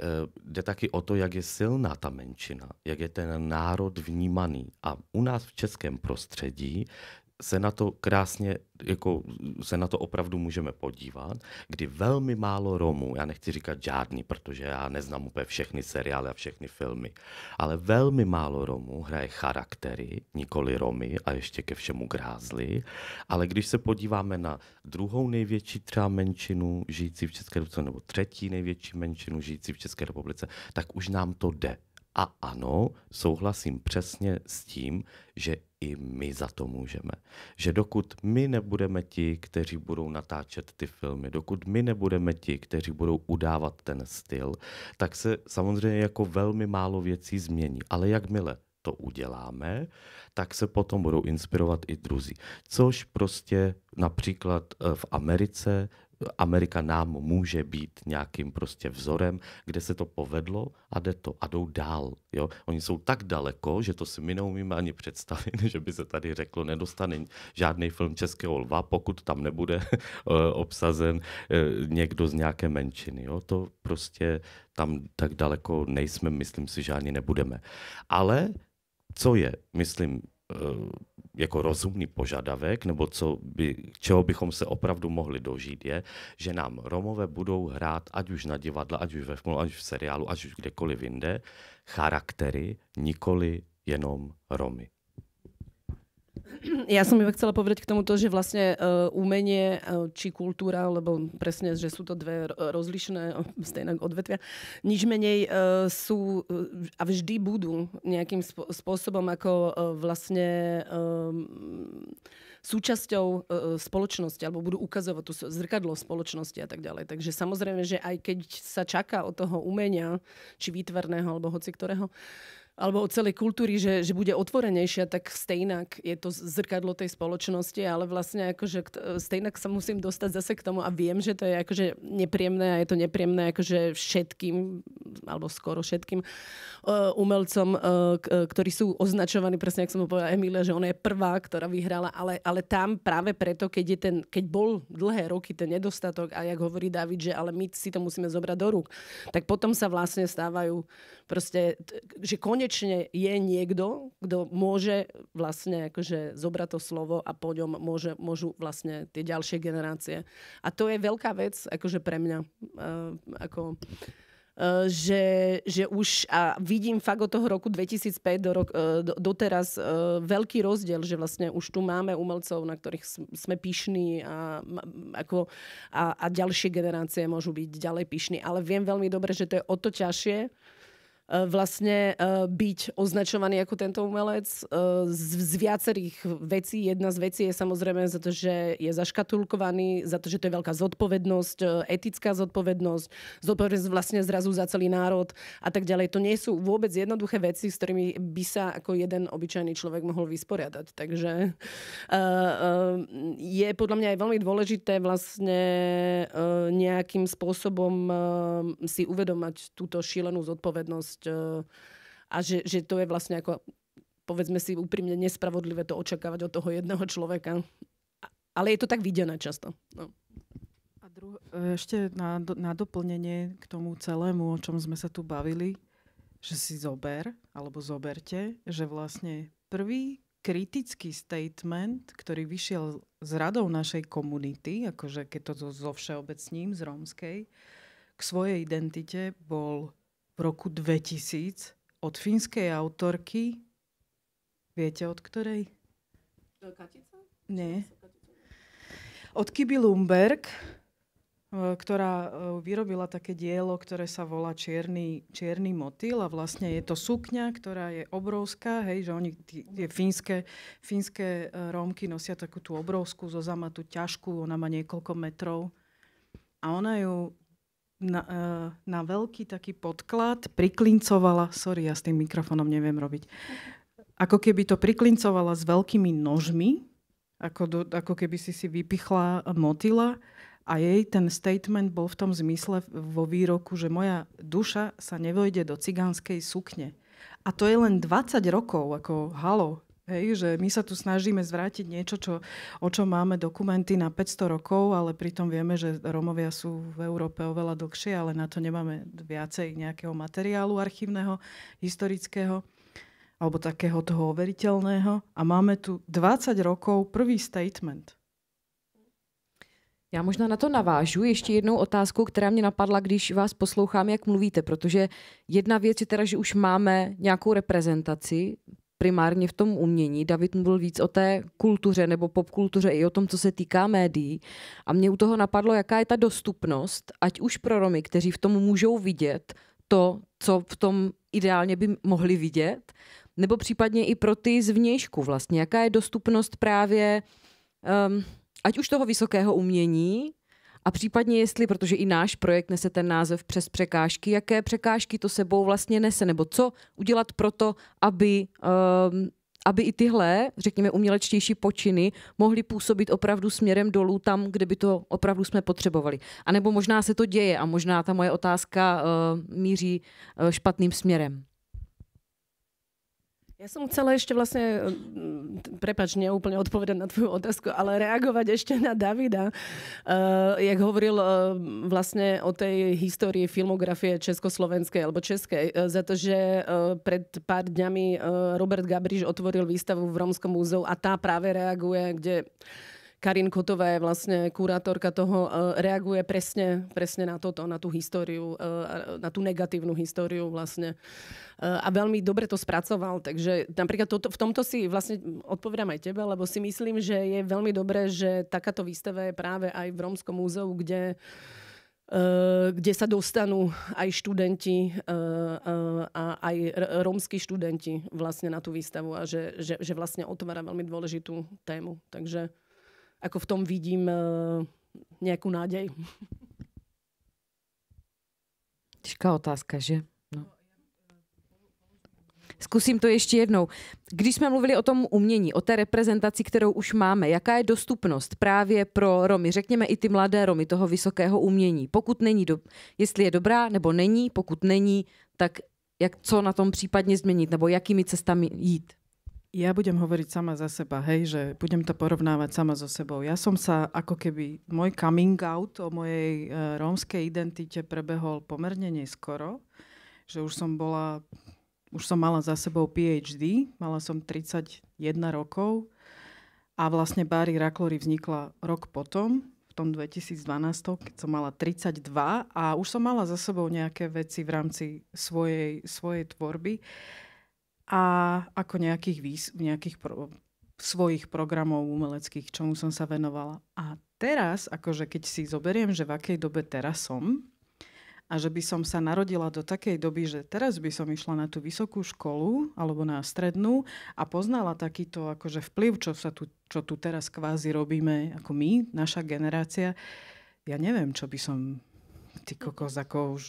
Eh, jde taky o to, jak je silná ta menšina, jak je ten národ vnímaný. A u nás v českém prostředí se na to krásně, jako se na to opravdu můžeme podívat, kdy velmi málo Romů, já nechci říkat žádný, protože já neznám úplně všechny seriály a všechny filmy, ale velmi málo Romů hraje charaktery, nikoli Romy a ještě ke všemu grázly, ale když se podíváme na druhou největší třeba menšinu žijící v České republice, nebo třetí největší menšinu žijící v České republice, tak už nám to jde a ano, souhlasím přesně s tím, že i my za to můžeme. Že dokud my nebudeme ti, kteří budou natáčet ty filmy, dokud my nebudeme ti, kteří budou udávat ten styl, tak se samozřejmě jako velmi málo věcí změní. Ale jakmile to uděláme, tak se potom budou inspirovat i druzí. Což prostě například eh, v Americe Amerika nám může být nějakým prostě vzorem, kde se to povedlo a jde to a jdou dál. Jo? Oni jsou tak daleko, že to si my neumíme ani představit, že by se tady řeklo, nedostane žádný film Českého lva, pokud tam nebude eh, obsazen eh, někdo z nějaké menšiny. Jo? To prostě tam tak daleko nejsme, myslím si, že ani nebudeme. Ale co je, myslím, Eh, jako rozumný požadavek, nebo co by, čeho bychom se opravdu mohli dožít, je, že nám Romové budou hrát, ať už na divadle, ať už ve filmu, ať už v seriálu, ať už kdekoliv jinde, charaktery, nikoli jenom Romy. Ja som iba chcela povedať k tomuto, že vlastne uh, umenie uh, či kultúra, lebo presne, že sú to dve rozlišné stejnak odvetvia, nič menej uh, sú uh, a vždy budú nejakým způsobem spôsobom ako uh, eh, vlastne um, súčasťou uh, eh, spoločnosti, alebo budú ukazovať tú zrkadlo spoločnosti a tak ďalej. Takže samozrejme, že aj keď sa čaká od toho umenia, či výtvarného, alebo hoci ktorého, uh, alebo o celej kultúry, že, že bude otvorenejšia, tak stejnak je to zrkadlo tej spoločnosti, ale vlastne akože stejnak sa musím dostať zase k tomu a viem, že to je akože nepríjemné a je to nepríjemné akože všetkým, alebo skoro všetkým uh, umelcom, uh, ktorí sú označovaní, presne jak som povedala Emília, že ona je prvá, ktorá vyhrala, ale, ale tam práve preto, keď, je ten, keď bol dlhé roky ten nedostatok a jak hovorí David, že ale my si to musíme zobrať do rúk, tak potom sa vlastne stávajú proste, že konec konečne je niekto, kto môže vlastne akože zobrať to slovo a po ňom môže, môžu vlastne tie ďalšie generácie. A to je veľká vec akože pre mňa. Uh, ako, Uh, že, že už a vidím fakt od toho roku 2005 do rok, uh, do, doteraz uh, veľký rozdiel, že vlastne už tu máme umelcov, na ktorých sme pyšní a, a, a ďalšie generácie môžu byť ďalej pyšní. Ale viem veľmi dobre, že to je o to ťažšie, Eh, vlastne eh, byť označovaný ako tento umelec eh, z viacerých vecí. Jedna z vecí je samozrejme za to, že je zaškatulkovaný, za to, že to je veľká zodpovednosť, etická zodpovednosť, zodpovednosť vlastne zrazu za celý národ a tak ďalej. To nie sú vôbec jednoduché veci, s ktorými by sa ako jeden obyčajný človek mohol vysporiadať. Takže je podľa mňa aj veľmi dôležité vlastne nejakým spôsobom si uvedomať túto šílenú zodpovednosť nerovnosť eh, a že, že to je vlastne ako, povedzme si úprimne, nespravodlivé to očakávať od toho jedného človeka. Ale je to tak videné často. No. A dru- eh, ešte na, do, na doplnenie k tomu celému, o čom sme sa tu bavili, že si zober, alebo zoberte, že vlastne prvý kritický statement, ktorý vyšiel z radou našej komunity, akože keď to zo so všeobecním, z rómskej, k svojej identite bol v roku 2000 od fínskej autorky. Viete od ktorej? Katica? Nie. Od Kiby Lumberg, eh, ktorá eh, vyrobila také dielo, ktoré sa volá Čierny, Čierny motýl a vlastne je to sukňa, ktorá je obrovská, hej, že oni tie fínske, fínske eh, Rómky nosia takú tú obrovskú zo zamatu ťažkú, ona má niekoľko metrov a ona ju na, eh, na veľký taký podklad priklincovala, sorry, ja s tým mikrofonom neviem robiť, ako keby to priklincovala s veľkými nožmi, ako, do, ako keby si si vypichla motila a jej ten statement bol v tom zmysle vo výroku, že moja duša sa nevojde do cigánskej sukne. A to je len 20 rokov, ako halo, Hej, že my sa tu snažíme zvrátiť niečo, čo, o čom máme dokumenty na 500 rokov, ale pritom vieme, že Romovia sú v Európe oveľa dlhšie, ale na to nemáme viacej nejakého materiálu archívneho, historického alebo takého toho overiteľného. A máme tu 20 rokov prvý statement. Já možná na to navážu ještě jednou otázku, která mě napadla, když vás poslouchám, jak mluvíte, protože jedna věc je teda, že už máme nějakou reprezentaci primárně v tom umění. David mluvil víc o té kultuře nebo popkultuře i o tom, co se týká médií. A mě u toho napadlo, jaká je ta dostupnost, ať už pro Romy, kteří v tom můžou vidět to, co v tom ideálně by mohli vidět, nebo případně i pro ty zvnějšku vlastně. Jaká je dostupnost právě um, ať už toho vysokého umění, a případně jestli, protože i náš projekt nese ten název přes překážky, jaké překážky to sebou vlastně nese, nebo co udělat proto, aby um, aby i tyhle, řekněme, umělečtější počiny mohly působit opravdu směrem dolů tam, kde by to opravdu jsme potřebovali. A nebo možná se to děje a možná ta moje otázka uh, míří uh, špatným směrem. Já jsem chcela ještě vlastně, eh, prepač, neúplne odpovědět na tvou otázku, ale reagovat ještě na Davida, uh, jak hovoril uh, o té historii filmografie československé alebo české, uh, za to, že uh, pár dňami uh, Robert Gabriš otvoril výstavu v Romskom muzeu a ta právě reaguje, kde Karin Kotová je vlastně kurátorka toho, eh, reaguje přesně presne na toto, na tu historii eh, na tu negativní historii vlastně eh, A velmi dobře to zpracoval, takže například toto, v tomto si vlastně odpovedám i tebe, lebo si myslím, že je velmi dobré, že takáto výstava je právě i v Romskom muzeu, kde kde se dostanou aj študenti a aj romskí študenti vlastně na tu výstavu a že, že, že vlastně otvára velmi důležitou tému. Takže jako v tom vidím uh, nějakou náděj. Těžká otázka, že? No. Zkusím to ještě jednou. Když jsme mluvili o tom umění, o té reprezentaci, kterou už máme, jaká je dostupnost právě pro Romy, řekněme i ty mladé Romy toho vysokého umění, pokud není, do, jestli je dobrá nebo není, pokud není, tak jak co na tom případně změnit, nebo jakými cestami jít? ja budem hovoriť sama za seba, hej, že budem to porovnávať sama so sebou. Ja som sa ako keby, môj coming out o mojej uh, rómskej identite prebehol pomerne neskoro, že už som bola, už som mala za sebou PhD, mala som 31 rokov a vlastne Bári Raklory vznikla rok potom, v tom 2012, keď som mala 32 a už som mala za sebou nejaké veci v rámci svojej, svojej tvorby. Uh, a ako nejakých, výs, nejakých pro, svojich programov umeleckých, čomu som sa venovala. A teraz, akože keď si zoberiem, že v akej dobe teraz som a že by som sa narodila do takej doby, že teraz by som išla na tú vysokú školu alebo na strednú a poznala takýto akože vplyv, čo, sa tu, čo tu teraz kvázi robíme, ako my, naša generácia, ja neviem, čo by som ty kokos, ako už,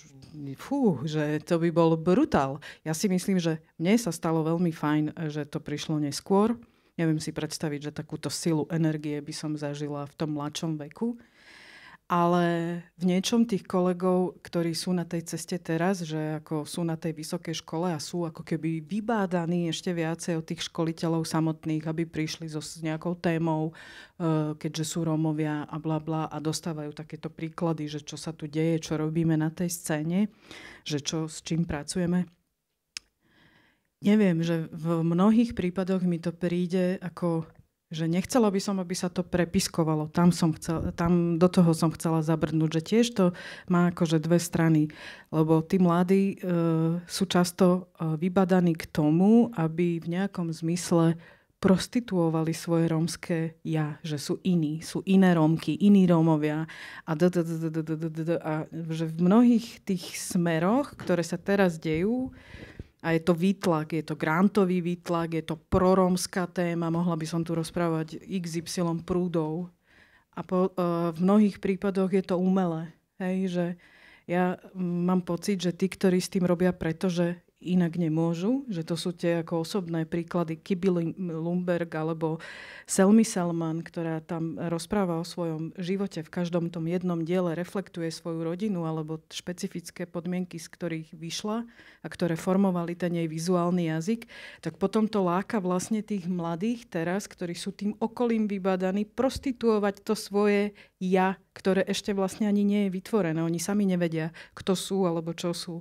fú, že to by bol brutál. Ja si myslím, že mne sa stalo veľmi fajn, že to prišlo neskôr. Neviem si predstaviť, že takúto silu energie by som zažila v tom mladšom veku ale v niečom tých kolegov, ktorí sú na tej ceste teraz, že ako sú na tej vysokej škole a sú ako keby vybádaní ešte viacej od tých školiteľov samotných, aby prišli so, s nejakou témou, e, keďže sú Rómovia a bla bla a dostávajú takéto príklady, že čo sa tu deje, čo robíme na tej scéne, že čo, s čím pracujeme. Neviem, že v mnohých prípadoch mi to príde ako že nechcela by som, aby sa to prepiskovalo. Tam, som chcela, tam do toho som chcela zabrnúť, že tiež to má akože dve strany. Lebo tí mladí e, sú často e, vybadaní k tomu, aby v nejakom zmysle prostituovali svoje rómske ja, že sú iní, sú iné Rómky, iní Rómovia a, d, d, d, d, d, d, d, a že v mnohých tých smeroch, ktoré sa teraz dejú, a je to výtlak, je to grantový výtlak, je to proromská téma, mohla by som tu rozprávať XY prúdov. A po, uh, v mnohých prípadoch je to umelé. Hej, že ja mm, mám pocit, že tí, ktorí s tým robia pretože že inak nemôžu, že to sú tie ako osobné príklady Kibi Lumberg alebo Selmy Salman, ktorá tam rozpráva o svojom živote v každom tom jednom diele, reflektuje svoju rodinu alebo špecifické podmienky, z ktorých vyšla a ktoré formovali ten jej vizuálny jazyk, tak potom to láka vlastne tých mladých teraz, ktorí sú tým okolím vybadaní, prostituovať to svoje ja, ktoré ešte vlastne ani nie je vytvorené. Oni sami nevedia, kto sú alebo čo sú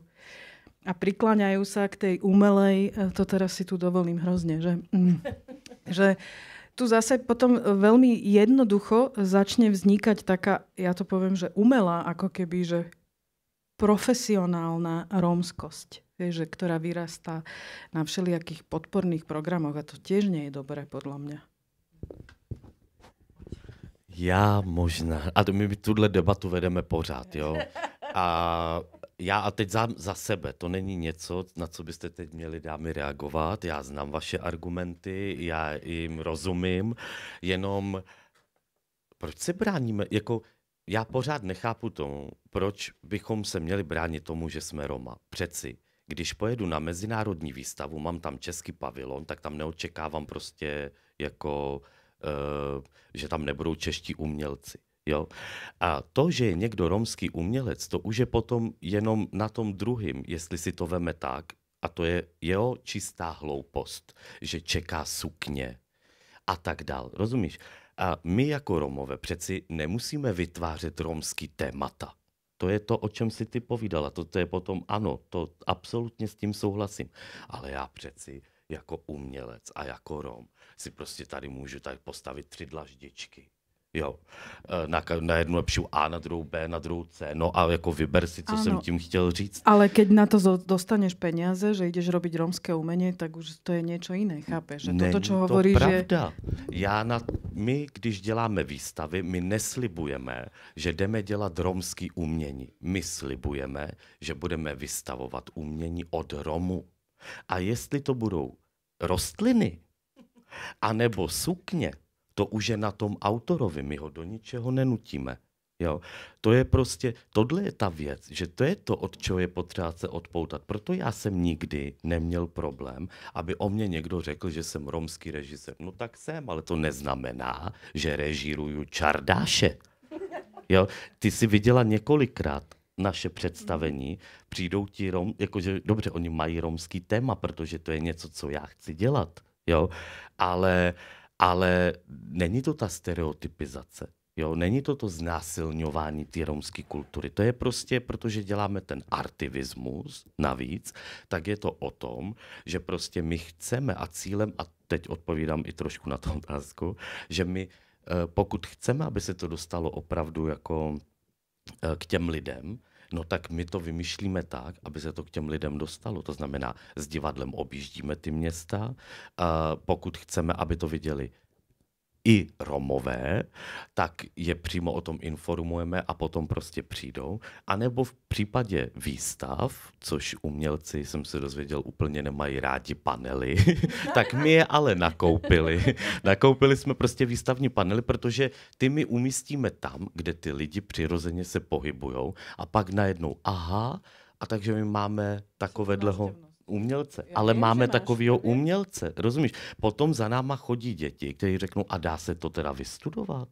a prikláňajú sa k tej umelej, e, to teraz si tu dovolím hrozne, že, mm. že tu zase potom e, veľmi jednoducho začne vznikať taká, ja to poviem, že umelá, ako keby, že profesionálna rómskosť, že, ktorá vyrastá na všelijakých podporných programoch a to tiež nie je dobré podľa mňa. Já možná, a my tuhle debatu vedeme pořád, jo. A já a teď za, za sebe, to není něco, na co byste teď měli dámy reagovat. Já znám vaše argumenty, já jim rozumím, jenom proč se bráníme? Jako, já pořád nechápu tomu, proč bychom se měli bránit tomu, že jsme Roma. Přeci, když pojedu na mezinárodní výstavu, mám tam český pavilon, tak tam neočekávám prostě jako, uh, že tam nebudou čeští umělci. Jo? A to, že je někdo romský umělec, to už je potom jenom na tom druhým, jestli si to veme tak, a to je jeho čistá hloupost, že čeká sukně a tak dál. Rozumíš? A my jako Romové přeci nemusíme vytvářet romský témata. To je to, o čem si ty povídala. To, to je potom, ano, to absolutně s tím souhlasím. Ale já přeci jako umělec a jako Rom si prostě tady můžu tady postavit tři dlaždičky Jo. E, na, na jednu lepšiu A, na druhou B, na druhou C. No a jako vyber si, co ano, jsem tím chtěl říct. Ale keď na to dostaneš peníze, že jdeš robiť romské umění, tak už to je něco jiné, chápeš? Že Není toto, čo hovorí, to pravda. Že... Já na, my, když děláme výstavy, my neslibujeme, že jdeme dělat romský umění. My slibujeme, že budeme vystavovat umění od Romu. A jestli to budou rostliny, anebo sukně, to už je na tom autorovi, my ho do ničeho nenutíme. Jo? To je prostě, tohle je ta věc, že to je to, od čeho je potřeba se odpoutat. Proto já jsem nikdy neměl problém, aby o mě někdo řekl, že jsem romský režisér. No tak jsem, ale to neznamená, že režíruju čardáše. Jo? Ty jsi viděla několikrát naše představení, přijdou ti Rom, jakože dobře, oni mají romský téma, protože to je něco, co já chci dělat. Jo? Ale uh, ale není to ta stereotypizace. Jo, není to to znásilňování té romské kultury. To je prostě, protože děláme ten artivismus navíc, tak je to o tom, že prostě my chceme a cílem, a teď odpovídám i trošku na tu otázku, že my, eh, pokud chceme, aby se to dostalo opravdu jako eh, k těm lidem, No tak my to vymýšlíme tak, aby se to k těm lidem dostalo. To znamená, s divadlem objíždíme ty města. Pokud chceme, aby to viděli i Romové, tak je přímo o tom informujeme a potom prostě přijdou. A nebo v případě výstav, což umělci, jsem se dozvěděl, úplně nemají rádi panely, tak my je ale nakoupili. nakoupili jsme prostě výstavní panely, protože ty my umístíme tam, kde ty lidi přirozeně se pohybujou a pak najednou, aha, a takže my máme takovéhleho... Návštěvnost umělce. Já Ale vím, máme takového umělce, rozumíš? Potom za náma chodí děti, kteří řeknou, a dá se to teda vystudovat?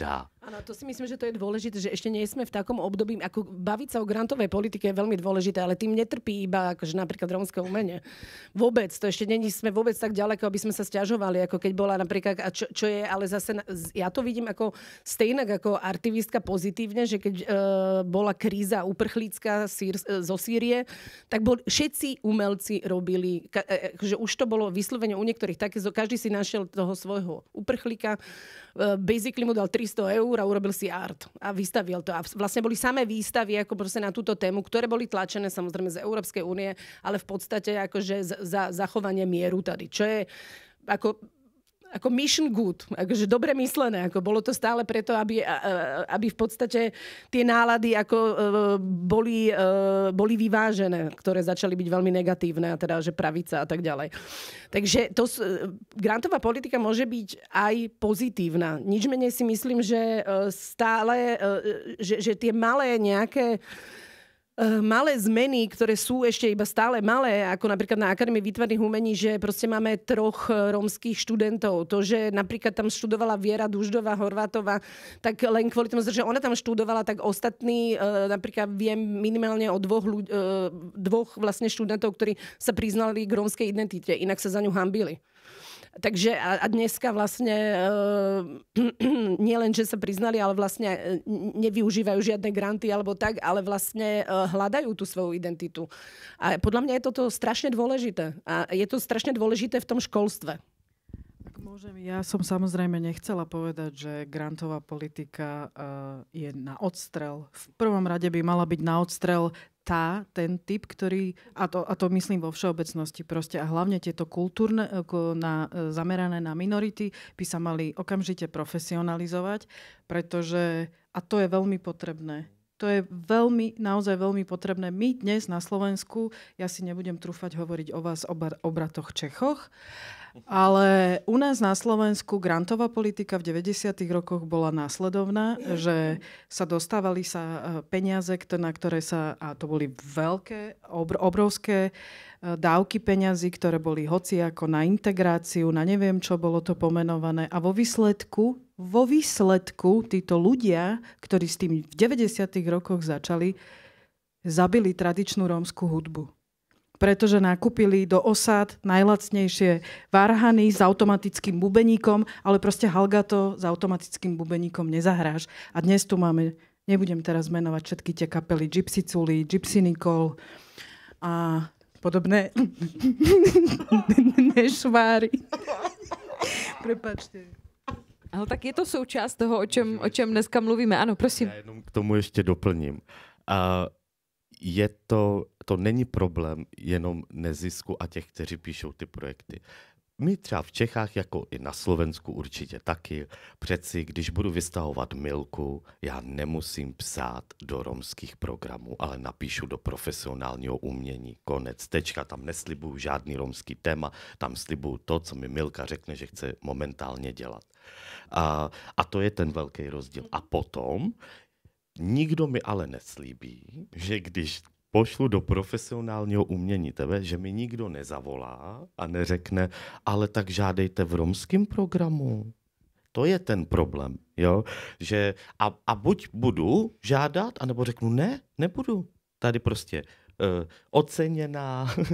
Dá. Áno, to si myslím, že to je dôležité, že ešte nie sme v takom období, ako baviť sa o grantovej politike je veľmi dôležité, ale tým netrpí iba akože napríklad rómske umenie. Vôbec, to ešte není sme vôbec tak ďaleko, aby sme sa stiažovali, ako keď bola napríklad, a čo, čo je, ale zase, ja to vidím ako stejnak ako artivistka pozitívne, že keď e, eh, bola kríza uprchlícka sír, e, zo Sýrie, tak bol, všetci umelci robili, ka, e, eh, že už to bolo vyslovene u niektorých také, každý si našiel toho svojho uprchlíka, e, basically mu dal 300 eur, a urobil si art a vystavil to. A vlastne boli samé výstavy ako proste na túto tému, ktoré boli tlačené samozrejme z Európskej únie, ale v podstate akože za, za zachovanie mieru tady, čo je ako ako mission good, akože dobre myslené, ako bolo to stále preto, aby, aby v podstate tie nálady ako e, boli, e, boli vyvážené, ktoré začali byť veľmi negatívne, a teda, že pravica a tak ďalej. Takže to, e, grantová politika môže byť aj pozitívna. Nič menej si myslím, že stále, že, že tie malé nejaké Eh, malé zmeny, ktoré sú ešte iba stále malé, ako napríklad na Akadémii výtvarných umení, že proste máme troch eh, rómskych študentov. To, že napríklad tam študovala Viera Duždová, Horvátová, tak len kvôli tomu, že ona tam študovala, tak ostatní, eh, napríklad viem minimálne o dvoch, ľudí, dvoch vlastne študentov, ktorí sa priznali k rómskej identite, inak sa za ňu hambili. Takže a, a dneska vlastně uh, nielen, že se priznali, ale vlastně eh, nevyužívají žiadne granty alebo tak, ale vlastně uh, eh, hľadajú tu svou identitu. A podle mě je toto strašně důležité. A je to strašně důležité v tom školstve. Tak môžem, ja som samozrejme nechcela povedať, že grantová politika uh, je na odstrel. V prvom rade by mala byť na odstrel tá, ten typ, ktorý, a to, a to myslím vo všeobecnosti proste, a hlavne tieto kultúrne, eh, na, eh, zamerané na minority, by sa mali okamžite profesionalizovať, pretože, a to je veľmi potrebné, to je veľmi, naozaj veľmi potrebné. My dnes na Slovensku, ja si nebudem trúfať hovoriť o vás, o obratoch Čechoch, ale u nás na Slovensku grantová politika v 90. rokoch bola následovná, že sa dostávali sa e, peniaze, na ktoré sa, a to boli veľké, obrovské e, dávky peňazí, ktoré boli hoci ako na integráciu, na neviem, čo bolo to pomenované. A vo výsledku, vo výsledku títo ľudia, ktorí s tým v 90. rokoch začali, zabili tradičnú rómsku hudbu pretože nakúpili do osad najlacnejšie varhany s automatickým bubeníkom, ale proste Halgato s automatickým bubeníkom nezahráš. A dnes tu máme, nebudem teraz menovať všetky tie kapely, Gypsy Culi, Gypsy Nicole a podobné nešváry. Prepačte. Ale tak je to součást toho, o čem, o čem dneska mluvíme. Ano, prosím. Já jenom k tomu ještě doplním. A je to to není problém jenom nezisku a těch, kteří píšou ty projekty. My třeba v Čechách, jako i na Slovensku určitě taky, přeci když budu vystahovat milku, já nemusím psát do romských programů, ale napíšu do profesionálního umění. Konec, tečka, tam neslibuju žádný romský téma, tam slibuju to, co mi Milka řekne, že chce momentálně dělat. A, a to je ten velký rozdíl. A potom Nikdo mi ale neslíbí, že když pošlu do profesionálního umění tebe, že mi nikdo nezavolá a neřekne, ale tak žádejte v romském programu. To je ten problém, jo? Že a, a buď budu žádat, anebo řeknu ne, nebudu. Tady prostě uh, oceněná, uh,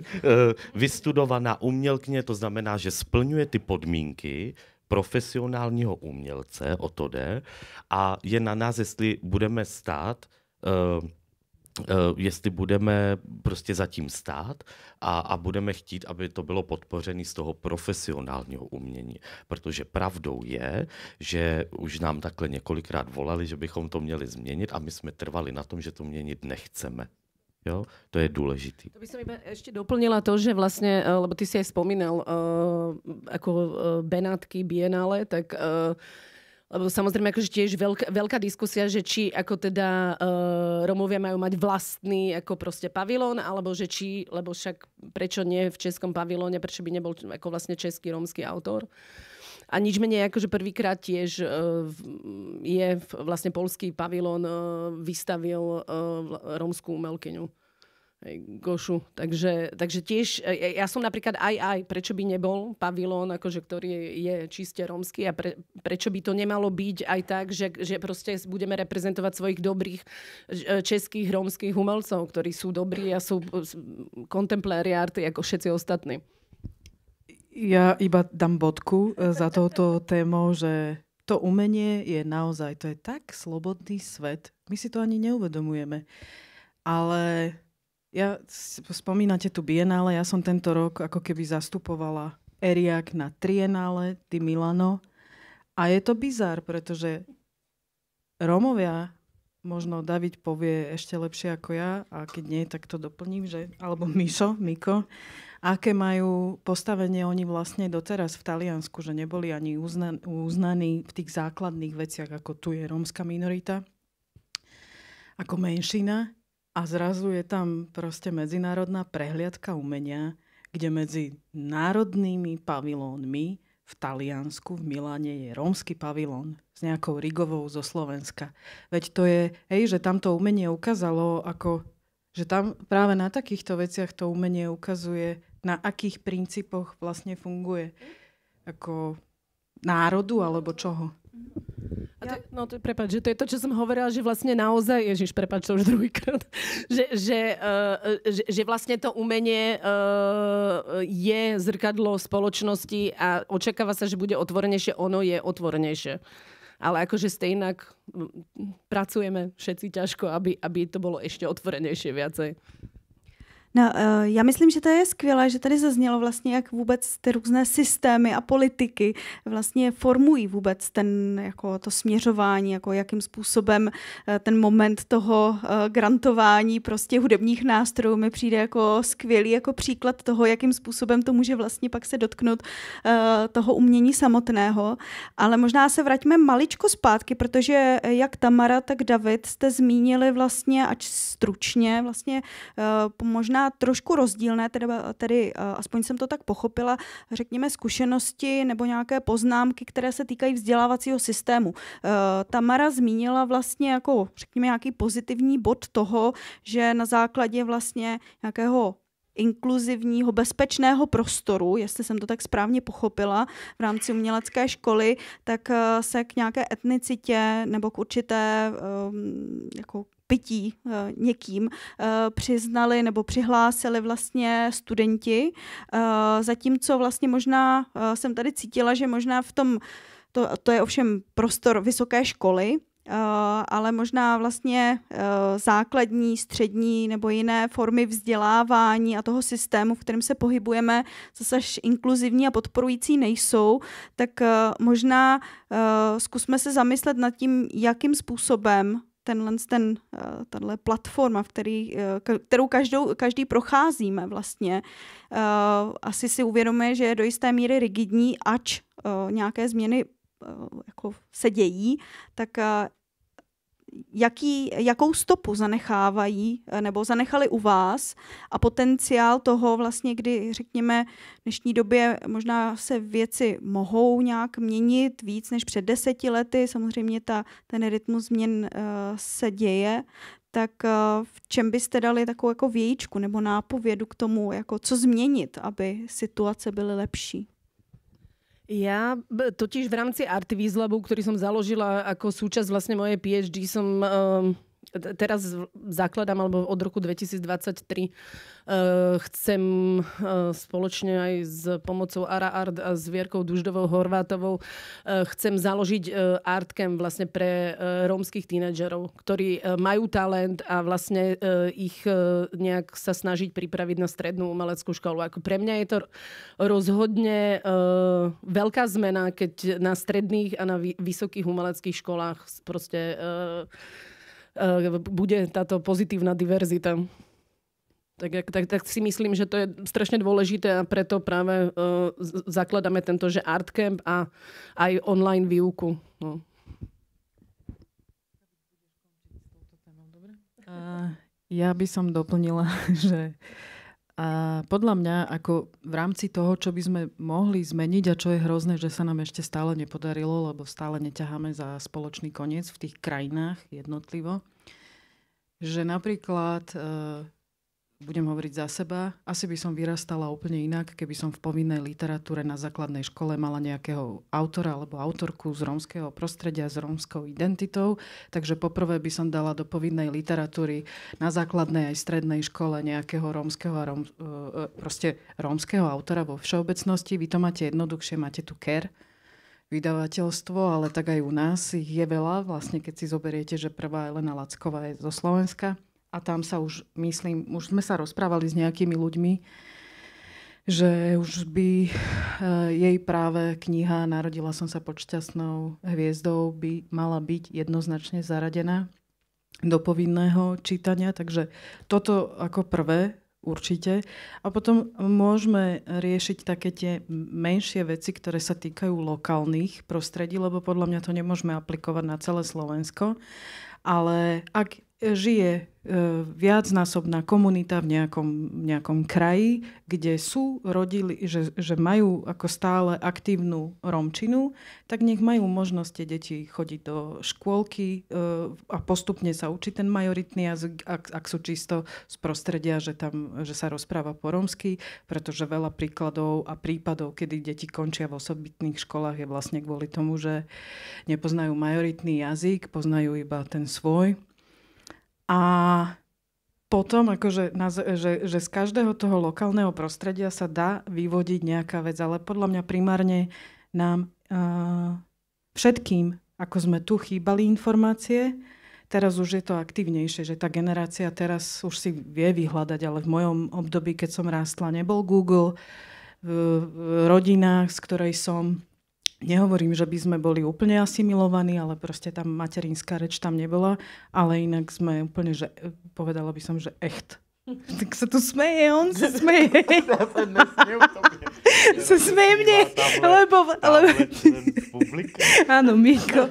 vystudovaná umělkyně, to znamená, že splňuje ty podmínky, profesionálního umělce, o to jde, a je na nás, jestli budeme stát uh, Eh, jestli budeme prostě zatím stát a, a budeme chtít, aby to bylo podpořené z toho profesionálního umění. Protože pravdou je, že už nám takhle několikrát volali, že bychom to měli změnit a my jsme trvali na tom, že to měnit nechceme. Jo? To je důležitý. To by som iba ještě doplnila to, že vlastně, eh, lebo ty si je spomínal uh, eh, uh, jako, Benátky, biennale, tak uh, lebo samozrejme akože tiež veľká, veľká diskusia, že či ako teda uh, Romovia majú mať vlastný ako proste pavilón, alebo že či, lebo však prečo nie v českom pavilóne, prečo by nebol ako vlastne český romský autor. A nič menej, akože prvýkrát tiež eh, je vlastne polský pavilon eh, vystavil romskú umelkyňu. Gošu. Takže, takže tiež, e, e, ja som napríklad aj, aj, prečo by nebol pavilón, akože, ktorý je čiste romský a pre, prečo by to nemalo byť aj tak, že, že proste budeme reprezentovať svojich dobrých e, českých romských umelcov, ktorí sú dobrí a sú kontemplári arty ako všetci ostatní. Ja iba dám bodku za touto témou, že to umenie je naozaj, to je tak slobodný svet. My si to ani neuvedomujeme. Ale Ja, spomínate tu Bienále, ja som tento rok ako keby zastupovala Eriak na Trienále, ty Milano. A je to bizar, pretože Romovia, možno David povie ešte lepšie ako ja, a keď nie, tak to doplním, že? Alebo Mišo, Miko. Aké majú postavenie oni vlastne doteraz v Taliansku, že neboli ani uznaní v tých základných veciach, ako tu je rómska minorita, ako menšina a zrazu je tam proste medzinárodná prehliadka umenia, kde medzi národnými pavilónmi v Taliansku, v Miláne je rómsky pavilón s nejakou Rigovou zo Slovenska. Veď to je, hej, že tam to umenie ukázalo, ako, že tam práve na takýchto veciach to umenie ukazuje, na akých princípoch vlastne funguje. Ako národu alebo čoho? A to, no to, prepáč, že to je to, čo som hovorila, že vlastne naozaj, ježiš, prepáč, to už druhýkrát, že, že, uh, že, že vlastne to umenie uh, je zrkadlo spoločnosti a očakáva sa, že bude otvorenejšie, ono je otvorenejšie. Ale akože stejnak pracujeme všetci ťažko, aby, aby to bolo ešte otvorenejšie viacej. No, já myslím, že to je skvělé, že tady zaznělo vlastně, jak vůbec ty různé systémy a politiky vlastně formují vůbec ten, jako to směřování, jako jakým způsobem eh, ten moment toho eh, grantování prostě hudebních nástrojů mi přijde jako skvělý jako příklad toho, jakým způsobem to může vlastně pak se dotknout toho umění samotného. Ale možná se vraťme maličko zpátky, protože jak Tamara, tak David jste zmínili vlastně, ač stručně, vlastně možná možná trošku rozdílné, tedy, tedy eh, aspoň jsem to tak pochopila, řekněme zkušenosti nebo nějaké poznámky, které se týkají vzdělávacího systému. Eh, Tamara zmínila vlastně jako, řekněme, nějaký pozitivní bod toho, že na základě vlastně nějakého inkluzivního, bezpečného prostoru, jestli jsem to tak správně pochopila, v rámci umělecké školy, tak eh, se k nějaké etnicitě nebo k určité um, jako pití eh, někým eh, přiznali nebo přihlásili vlastně studenti, eh, zatímco vlastně možná jsem tady cítila, že možná v tom, to, to je ovšem prostor vysoké školy, ale možná vlastně základní, střední nebo jiné formy vzdělávání a toho systému, v kterém se pohybujeme, zase až inkluzivní a podporující nejsou, tak možná zkusme se zamyslet nad tím, jakým způsobem tenhle ten, eh, tato platforma, v který, eh, kterou každou, každý procházíme vlastně, eh, asi si uvědomuje, že je do jisté míry rigidní, ač nějaké změny jako se dějí, tak jaký, jakou stopu zanechávají eh, nebo zanechali u vás a potenciál toho vlastně, kdy řekněme v dnešní době možná se věci mohou nějak měnit víc než před deseti lety, samozřejmě ta, ten rytmus změn uh, se děje, tak uh, v čem byste dali takovou jako vějíčku nebo nápovědu k tomu, jako co změnit, aby situace byly lepší? Ja totiž v rámci Artiviz Labu, ktorý som založila ako súčasť vlastne mojej PhD, som um, ehm, teraz zakladám, alebo od roku 2023 uh, eh, chcem uh, spoločne aj s pomocou Ara Art a s Vierkou Duždovou Horvátovou uh, chcem založiť uh, Artcamp vlastne pre uh, rómskych tínedžerov, ktorí uh, majú talent a vlastne uh, ich uh, nejak sa snažiť pripraviť na strednú umeleckú školu. Ako pre mňa je to rozhodne uh, veľká zmena, keď na stredných a na vysokých umeleckých školách proste uh, Eh, bude táto pozitívna diverzita. Tak, tak, tak si myslím, že to je strašne dôležité a preto práve eh, uh, zakladáme tento, že Artcamp a aj online výuku. No. Uh, ja by som doplnila, že a podľa mňa, ako v rámci toho, čo by sme mohli zmeniť a čo je hrozné, že sa nám ešte stále nepodarilo, lebo stále neťaháme za spoločný koniec v tých krajinách jednotlivo, že napríklad e, budem hovoriť za seba, asi by som vyrastala úplne inak, keby som v povinnej literatúre na základnej škole mala nejakého autora alebo autorku z rómskeho prostredia, s rómskou identitou. Takže poprvé by som dala do povinnej literatúry na základnej aj strednej škole nejakého rómskeho a róm, e, e, proste rómskeho autora vo všeobecnosti. Vy to máte jednoduchšie, máte tu care, vydavateľstvo, ale tak aj u nás ich je veľa. Vlastne keď si zoberiete, že prvá Elena Lacková je zo Slovenska, a tam sa už, myslím, už sme sa rozprávali s nejakými ľuďmi, že už by eh, jej práve kniha Narodila som sa pod šťastnou hviezdou by mala byť jednoznačne zaradená do povinného čítania, takže toto ako prvé určite. A potom môžeme riešiť také tie menšie veci, ktoré sa týkajú lokálnych prostredí, lebo podľa mňa to nemôžeme aplikovať na celé Slovensko. Ale ak žije e, viacnásobná komunita v nejakom, nejakom kraji, kde sú rodili, že, že majú ako stále aktívnu romčinu, tak nech majú možnosť tie deti chodiť do škôlky e, a postupne sa učiť ten majoritný jazyk, ak, ak sú čisto z prostredia, že, tam, že sa rozpráva po romsky, pretože veľa príkladov a prípadov, kedy deti končia v osobitných školách je vlastne kvôli tomu, že nepoznajú majoritný jazyk, poznajú iba ten svoj a potom, akože, na, že, že z každého toho lokálneho prostredia sa dá vyvodiť nejaká vec, ale podľa mňa primárne nám uh, všetkým, ako sme tu, chýbali informácie. Teraz už je to aktivnejšie, že tá generácia teraz už si vie vyhľadať, ale v mojom období, keď som rástla, nebol Google. V, v rodinách, z ktorej som, Nehovorím, že by sme boli úplne asimilovaní, ale proste tam materinská reč tam nebola, ale inak sme úplne, že e, povedala by som, že echt. Tak se tu smeje, on se smeje. Já se nesměju Se smeje mě, lebo... Miko. Áno, Míko,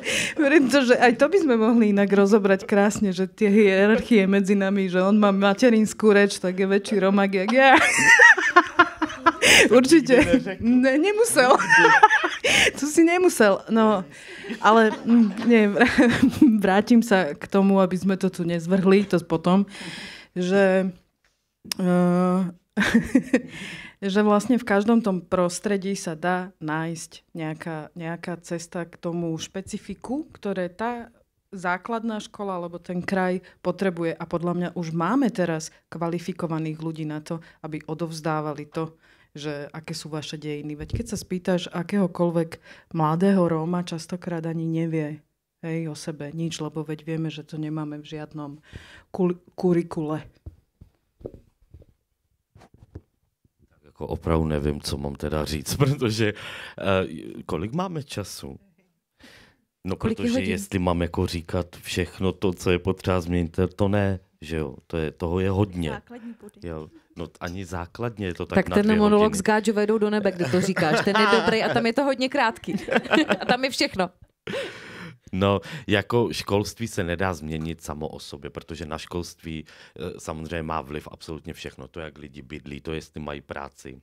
že aj to by sme mohli inak rozobrať krásne, že tie hierarchie medzi nami, že on má materinskú reč, tak je väčší romak jak ja. Určite. Ne, nemusel. to si nemusel. No, ale mm, ne. vrátim sa k tomu, aby sme to tu nezvrhli, to potom, že uh, že vlastne v každom tom prostredí sa dá nájsť nejaká, nejaká cesta k tomu špecifiku, ktoré tá základná škola alebo ten kraj potrebuje a podľa mňa už máme teraz kvalifikovaných ľudí na to, aby odovzdávali to, že aké sú vaše dejiny. Veď keď sa spýtaš akéhokoľvek mladého Róma, častokrát ani nevie hej, o sebe nič, lebo veď vieme, že to nemáme v žiadnom kurikule. Tak jako opravdu nevím, co mám teda říct, protože uh, kolik máme času? No, Kolik protože je jestli mám jako říkat všechno to, co je potřeba změnit, to ne, že jo, to je, toho je hodně. Základní body. Jo. No ani základně je to tak Tak na ten dvě monolog hodiny. z Gáčové vedou do nebe, kde to říkáš. Ten je dobrý a tam je to hodně krátký. a tam je všechno. No, jako školství se nedá změnit samo o sobě, protože na školství eh, samozřejmě má vliv absolutně všechno. To, jak lidi bydlí, to, jestli mají práci,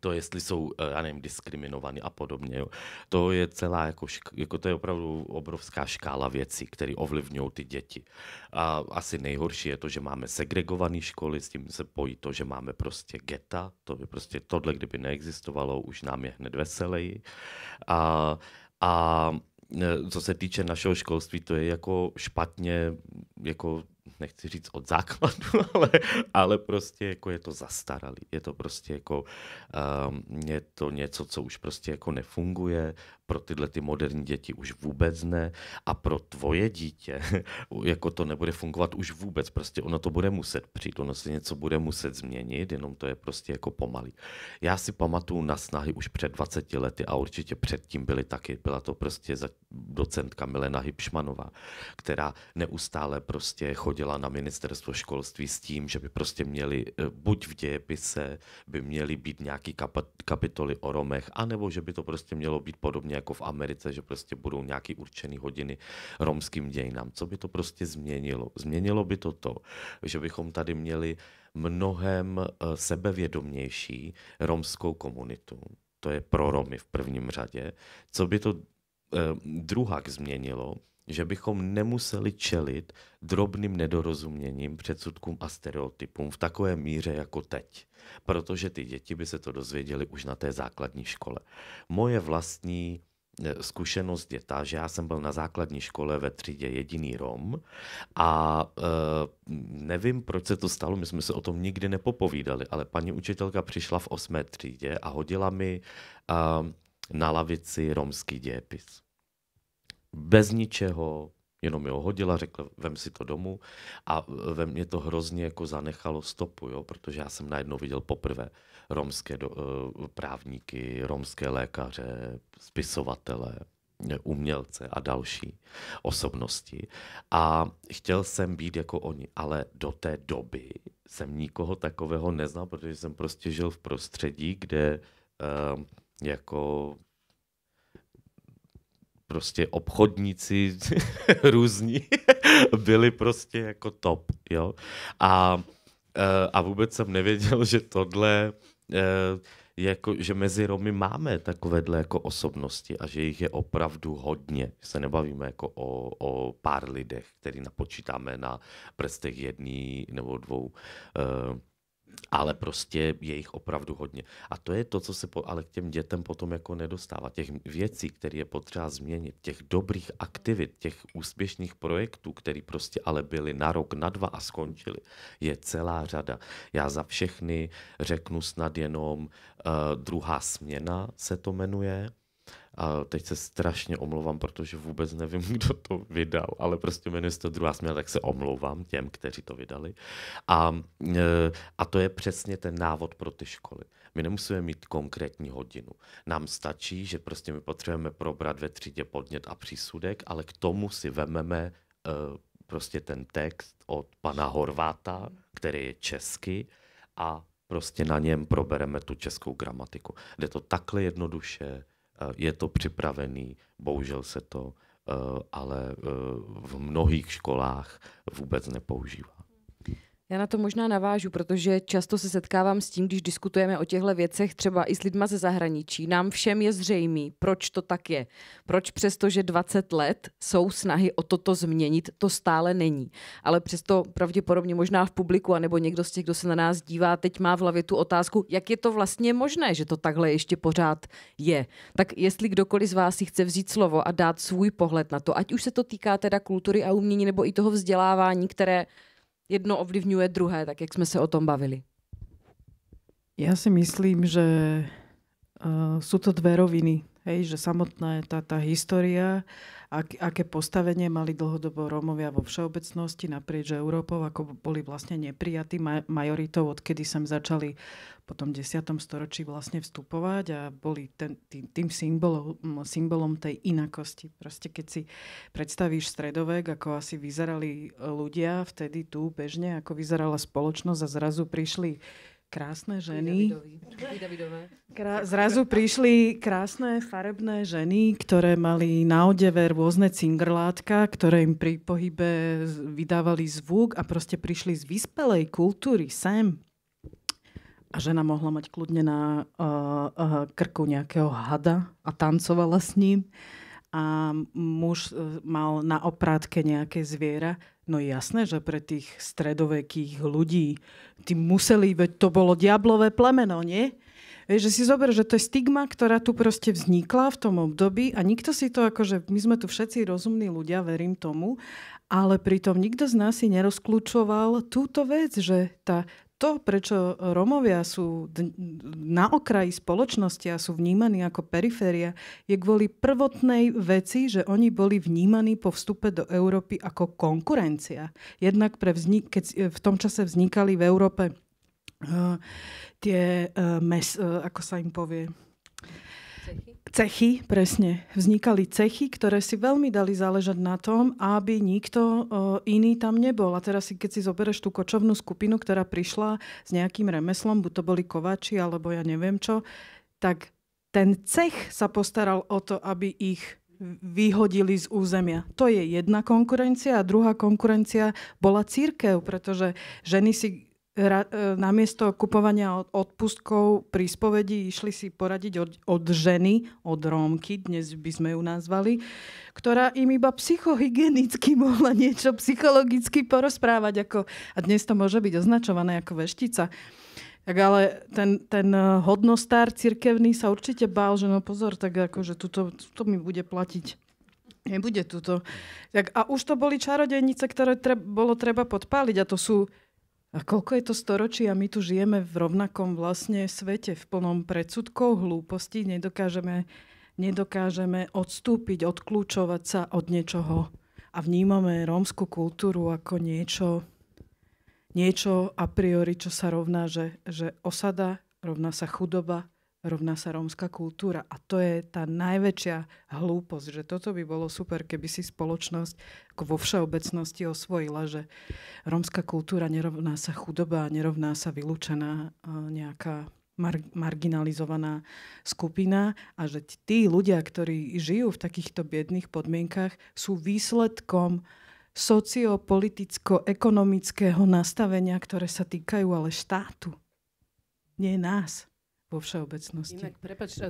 to, jestli jsou, eh, já nevím, diskriminovaní a podobně. Jo. To je celá, jako, jako to je opravdu obrovská škála věcí, které ovlivňují ty děti. A asi nejhorší je to, že máme segregované školy, s tím se pojí to, že máme prostě geta, to by prostě tohle, kdyby neexistovalo, už nám je hned veselý. A, a eh, co se týče našeho školství, to je jako špatně, jako nechci říct od základu, ale, ale prostě jako je to zastaralý. Je to prostě jako, um, je to něco, co už prostě jako nefunguje, pro tyhle ty moderní děti už vůbec ne a pro tvoje dítě jako to nebude fungovat už vůbec, prostě ono to bude muset přijít, ono se něco bude muset změnit, jenom to je prostě jako pomalý. Já si pamatuju na snahy už před 20 lety a určitě předtím byly taky, byla to prostě za docentka Milena Hipšmanová, která neustále prostě chodila na ministerstvo školství s tím, že by prostě měli e, buď v dějepise by měly být nějaký kapitoly o Romech, anebo že by to prostě mělo být podobně jako v Americe, že prostě budou nějaký určený hodiny romským dějinám. Co by to prostě změnilo? Změnilo by to to, že bychom tady měli mnohem eh, sebevědomější romskou komunitu. To je pro Romy v prvním řadě. Co by to eh, druhak změnilo? že bychom nemuseli čelit drobným nedorozuměním, předsudkům a stereotypům v takové míře jako teď. Protože ty děti by se to dozvěděly už na té základní škole. Moje vlastní e, zkušenost je ta, že já jsem byl na základní škole ve třídě jediný Rom a e, nevím, proč se to stalo, my jsme se o tom nikdy nepopovídali, ale paní učitelka přišla v osmé třídě a hodila mi e, na lavici romský dějepis bez ničeho, jenom mi ho hodila, řekla, vem si to domů a ve mně to hrozně jako zanechalo stopu, jo, protože já jsem najednou viděl poprvé romské do, uh, právníky, romské lékaře, spisovatele, umělce a další osobnosti. A chtěl jsem být jako oni, ale do té doby jsem nikoho takového neznal, protože jsem prostě žil v prostředí, kde uh, jako prostě obchodníci různí byli prostě jako top, jo. A, e, a vůbec jsem nevěděl, že tohle e, jako, že mezi Romy máme takovéhle jako osobnosti a že jich je opravdu hodně. Se nebavíme jako o, o pár lidech, který napočítáme na prstech jedný nebo dvou uh, ale prostě je jich opravdu hodně. A to je to, co se po, ale k těm dětem potom jako nedostává. Těch věcí, které je potřeba změnit, těch dobrých aktivit, těch úspěšných projektů, které prostě ale byly na rok, na dva a skončily, je celá řada. Já za všechny řeknu snad jenom uh, druhá směna se to jmenuje a teď se strašně omlouvám, protože vůbec nevím, kdo to vydal, ale prostě jmenuje se to druhá směna, tak se omlouvám těm, kteří to vydali. A, e, a to je přesně ten návod pro ty školy. My nemusíme mít konkrétní hodinu. Nám stačí, že prostě my potřebujeme probrat ve třídě podnět a přísudek, ale k tomu si vememe e, prostě ten text od pana Horváta, který je česky a prostě na něm probereme tu českou gramatiku. Jde to takhle jednoduše, Eh, je to připravený, bohužel se to eh, ale eh, v mnohých školách vůbec nepoužívá. Já na to možná navážu, protože často se setkávám s tím, když diskutujeme o těchto věcech, třeba i s lidma ze zahraničí. Nám všem je zřejmý, proč to tak je. Proč přesto, že 20 let jsou snahy o toto změnit, to stále není. Ale přesto pravděpodobně možná v publiku, anebo někdo z těch, kdo se na nás dívá, teď má v hlavě tu otázku, jak je to vlastně možné, že to takhle ještě pořád je. Tak jestli kdokoliv z vás si chce vzít slovo a dát svůj pohled na to, ať už se to týká teda kultury a umění nebo i toho vzdělávání, které jedno ovlivňuje druhé, tak jak jsme se o tom bavili. Já si myslím, že uh, to dvě roviny. Hej, že samotná ta historie, uh, ak, aké postavenie mali dlhodobo Rómovia vo všeobecnosti naprieč Európou, ako boli vlastne neprijatí majoritou, odkedy sem začali po tom 10. storočí vlastne vstupovať a boli ten, tým, tým symbolom, symbolom tej inakosti. Proste keď si predstavíš stredovek, ako asi vyzerali ľudia vtedy tu bežne, ako vyzerala spoločnosť a zrazu prišli krásne ženy. Krá- zrazu prišli krásne farebné ženy, ktoré mali na odeve rôzne cingrlátka, ktoré im pri pohybe vydávali zvuk a proste prišli z vyspelej kultúry sem. A žena mohla mať kľudne na uh, uh, krku nejakého hada a tancovala s ním. A muž eh, mal na oprátke nejaké zviera No jasné, že pre tých stredovekých ľudí ty museli, veď to bolo diablové plemeno, nie? Vieš, že si zober, že to je stigma, ktorá tu proste vznikla v tom období a nikto si to akože, my sme tu všetci rozumní ľudia, verím tomu, ale pritom nikto z nás si nerozklúčoval túto vec, že tá to, prečo Romovia sú na okraji spoločnosti a sú vnímaní ako periféria, je kvôli prvotnej veci, že oni boli vnímaní po vstupe do Európy ako konkurencia. Jednak pre vznik, keď v tom čase vznikali v Európe uh, tie uh, mes, uh, ako sa im povie, cechy, presne. Vznikali cechy, ktoré si veľmi dali záležať na tom, aby nikto iný tam nebol. A teraz, keď si zobereš tú kočovnú skupinu, ktorá prišla s nejakým remeslom, buď to boli kovači, alebo ja neviem čo, tak ten cech sa postaral o to, aby ich vyhodili z územia. To je jedna konkurencia a druhá konkurencia bola církev, pretože ženy si ra, e, namiesto kupovania od, odpustkov pri spovedi išli si poradiť od, od ženy, od Rómky, dnes by sme ju nazvali, ktorá im iba psychohygienicky mohla niečo psychologicky porozprávať. Ako, a dnes to môže byť označované ako veštica. Tak ale ten, ten e, hodnostár cirkevný sa určite bál, že no pozor, tak že tuto, tuto mi bude platiť Nebude tuto. Tak a už to boli čarodejnice, ktoré treb, bolo treba podpáliť a to sú a koľko je to storočí a my tu žijeme v rovnakom vlastne svete, v plnom predsudkov, hlúposti, nedokážeme, nedokážeme odstúpiť, odklúčovať sa od niečoho a vnímame rómsku kultúru ako niečo, niečo a priori, čo sa rovná, že, že osada rovná sa chudoba, rovná sa rómska kultúra. A to je tá najväčšia hlúposť, že toto by bolo super, keby si spoločnosť ako vo všeobecnosti osvojila, že rómska kultúra nerovná sa chudoba, nerovná sa vylúčená eh, nejaká mar marginalizovaná skupina a že tí ľudia, ktorí žijú v takýchto biedných podmienkach, sú výsledkom sociopoliticko-ekonomického nastavenia, ktoré sa týkajú ale štátu, nie nás vo všeobecnosti. Inak, prepač, to,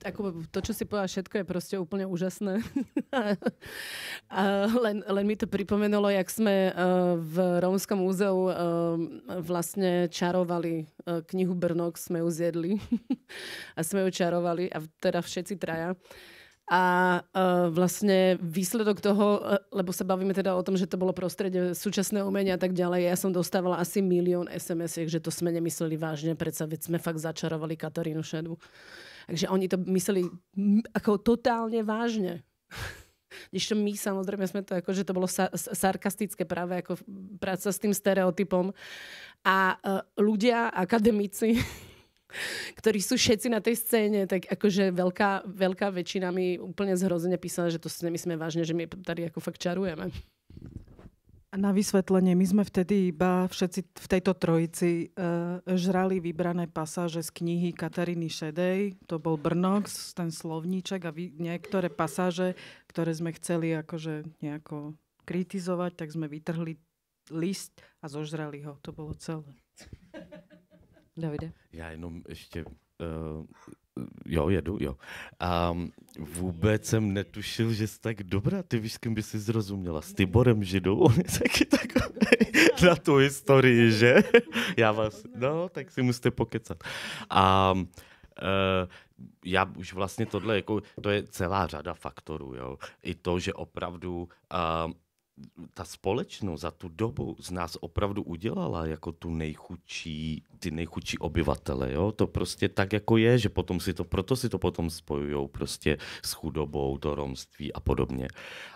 ako, to, čo si povedala, všetko je prostě úplně úžasné. a len, len mi to připomenulo, jak jsme e, v Romském muzeu e, vlastně čarovali e, knihu Brnok, jsme ju zjedli a jsme ju čarovali a teda všetci traja. A uh, vlastně výsledok toho, e, lebo se bavíme teda o tom, že to bylo prostředí současné umění a tak dále, já jsem dostávala asi milion sms že to jsme nemysleli vážně, přece jsme fakt začarovali Katarínu Šedu. Takže oni to mysleli jako totálně vážně. Když to my samozřejmě jsme to jako, že to bylo sa sarkastické právě jako práce s tím stereotypem. A uh, ľudia, akademici ktorí sú všetci na tej scéne, tak akože veľká, veľká väčšina mi úplne zhrozene písala, že to si nemyslíme vážne, že my tady jako fakt čarujeme. A na vysvetlenie, my sme vtedy iba všetci v tejto trojici uh, žrali vybrané pasáže z knihy Kataríny Šedej, to bol Brnox, ten slovníček a vy, niektoré pasáže, ktoré sme chceli akože nejako kritizovať, tak sme vytrhli list a zožrali ho. To bolo celé. Davide? Já jenom ještě Uh, jo, jedu, jo. A vůbec jsem netušil, že jsi tak dobrá. Ty víš, s kým bys si zrozuměla? S Tiborem Židou? On je taky takový na tu historii, že? Já vás, no, tak si musíte pokecat. A uh, já už vlastně tohle, jako, to je celá řada faktorů, jo. I to, že opravdu uh, ta společnost za tu dobu z nás opravdu udělala jako tu nejchudší, ty nejchudší obyvatele, jo? To prostě tak jako je, že potom si to, proto si to potom spojujou prostě s chudobou, to romství a podobně.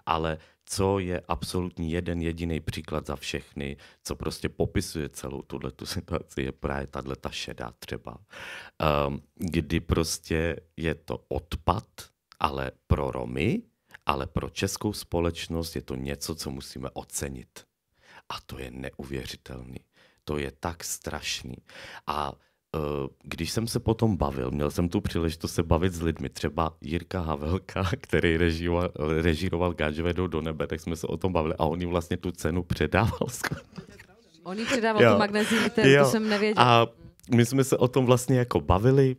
Ale co je absolutní jeden jediný příklad za všechny, co prostě popisuje celou tuhle tu situaci, je právě tahle ta šedá třeba, um, kdy prostě je to odpad, ale pro Romy, ale pro českou společnost je to něco, co musíme ocenit. A to je neuvěřitelný. To je tak strašný. A e, když jsem se potom bavil, měl jsem tu příležitost se bavit s lidmi, třeba Jirka Havelka, který režíroval, režíroval Gáčvedou do nebe, tak jsme se o tom bavili a on jim vlastně tu cenu předával. On předával jo. tu magnezii, to jsem nevěděl. A my jsme se o tom vlastně jako bavili,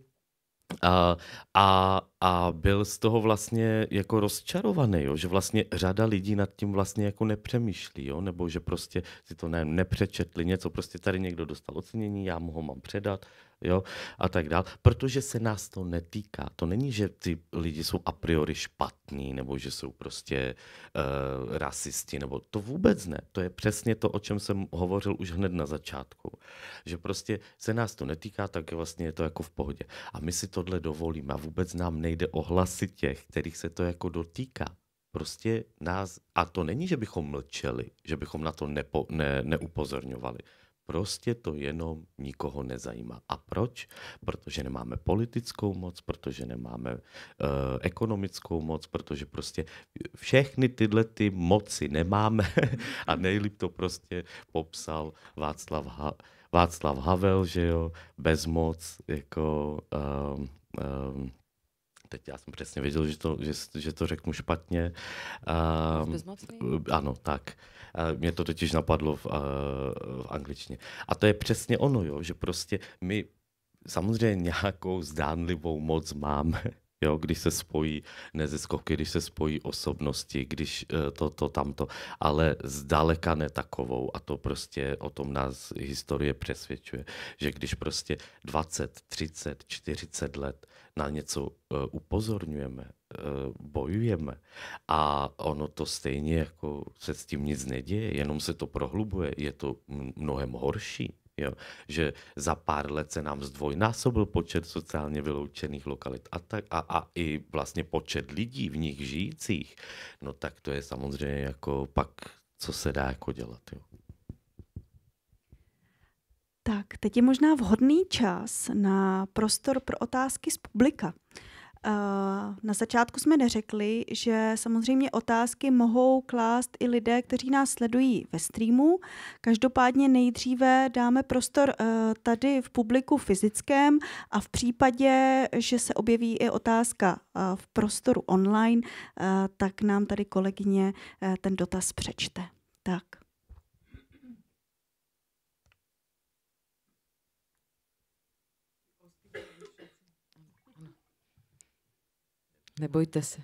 a, a, a byl z toho vlastně jako rozčarovaný, jo? že vlastně řada lidí nad tím vlastně jako nepřemýšlí, jo? nebo že prostě si to ne, nepřečetli, něco prostě tady někdo dostal ocenění, já mu ho mám předat, jo, a tak dál, protože se nás to netýká. To není, že ty lidi jsou a priori špatní, nebo že jsou prostě uh, rasisti, nebo to vůbec ne. To je přesně to, o čem jsem hovořil už hned na začátku. Že prostě se nás to netýká, tak je vlastně je to jako v pohodě. A my si tohle dovolíme a vůbec nám nejde o hlasy těch, kterých se to jako dotýká prostě nás, a to není, že bychom mlčeli, že bychom na to nepo, ne, neupozorňovali. Prostě to jenom nikoho nezajímá. A proč? Protože nemáme politickou moc, protože nemáme uh, ekonomickou moc, protože prostě všechny tyhle ty moci nemáme. A nejlíp to prostě popsal Václav, ha- Václav Havel, že jo, bezmoc, jako... Um, um, teď já jsem přesně věděl, že to, že, že to řeknu špatně. Uh, Ano, tak. Uh, mě to totiž napadlo v, uh, v angličtině. A to je přesně ono, jo, že prostě my samozřejmě nějakou zdánlivou moc máme, jo, když se spojí neziskovky, když se spojí osobnosti, když to, to, tamto, ale zdaleka ne takovou a to prostě o tom nás historie přesvědčuje, že když prostě 20, 30, 40 let na něco eh, upozorňujeme, eh, bojujeme a ono to stejně jako se s tím nic neděje, jenom se to prohlubuje, je to mnohem horší. Jo? Že za pár let se nám zdvojnásobil počet sociálně vyloučených lokalit a, tak, a, a i vlastně počet lidí v nich žijících, no tak to je samozřejmě jako pak, co se dá jako dělat. Jo? Tak, teď je možná vhodný čas na prostor pro otázky z publika. Eh, na začátku jsme neřekli, že samozřejmě otázky mohou klást i lidé, kteří nás sledují ve streamu. Každopádně nejdříve dáme prostor eh, tady v publiku fyzickém a v případě, že se objeví i otázka eh, v prostoru online, tak nám tady kolegyně ten dotaz přečte. Tak. Nebojte se.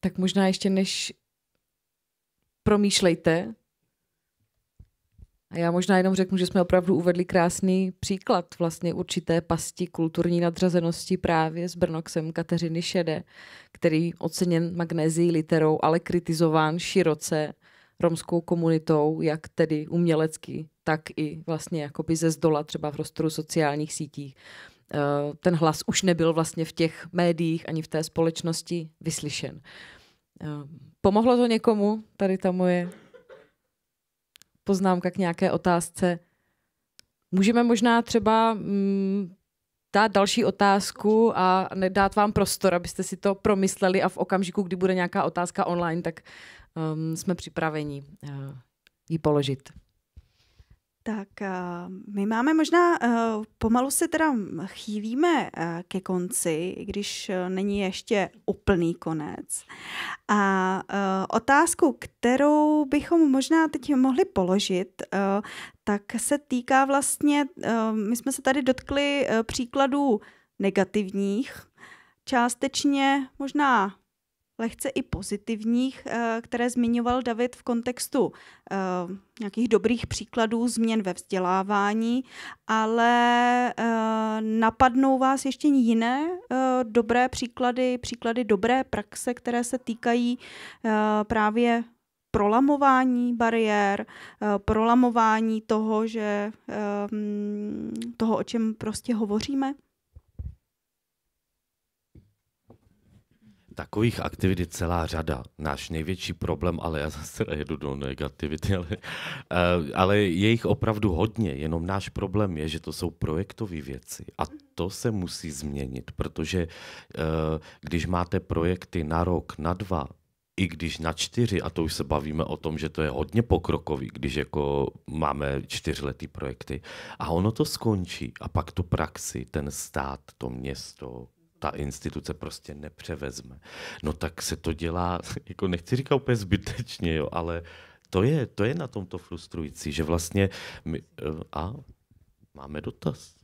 tak možná ještě než promýšlejte, a já možná jenom řeknu, že jsme opravdu uvedli krásný příklad vlastně určité pasti kulturní nadřazenosti právě s Brnoxem Kateřiny Šede, který oceněn magnézií literou, ale kritizován široce romskou komunitou, jak tedy umělecky, tak i vlastně jakoby ze zdola, třeba v prostoru sociálních sítích. Eh, ten hlas už nebyl vlastně v těch médiích ani v té společnosti vyslyšen. Eh, pomohlo to někomu, tady ta moje poznámka k nějaké otázce. Můžeme možná třeba mm, dát další otázku a dát vám prostor, abyste si to promysleli a v okamžiku, kdy bude nějaká otázka online, tak ehm, jsme připraveni eh, ji položit. Tak eh, my máme možná, eh, pomalu se teda chýlíme eh, ke konci, když není ještě úplný konec. A otázku, kterou bychom možná teď mohli položit, tak se týká vlastně, my jsme se tady dotkli příkladů negativních, částečně možná lehce i pozitivních, eh, které zmiňoval David v kontextu eh, nějakých dobrých příkladů změn ve vzdělávání, ale eh, napadnou vás ještě jiné dobré příklady, příklady dobré praxe, které se týkají právě prolamování bariér, prolamování toho, že mm, toho, o čem prostě hovoříme? Takových aktivit je celá řada. Náš největší problém, ale já zase jedu do negativity, ale, eh, ale je jich opravdu hodně. Jenom náš problém je, že to jsou projektové věci. A to se musí změnit, protože eh, když máte projekty na rok, na dva, i když na čtyři, a to už se bavíme o tom, že to je hodně pokrokový, když jako máme čtyřletý projekty, a ono to skončí a pak tu praxi, ten stát, to město, ta instituce prostě nepřevezme. No tak se to dělá, jako nechci říkat úplně zbytečně, jo, ale to je, to je na tomto frustrující, že vlastně my, eh, a máme dotaz.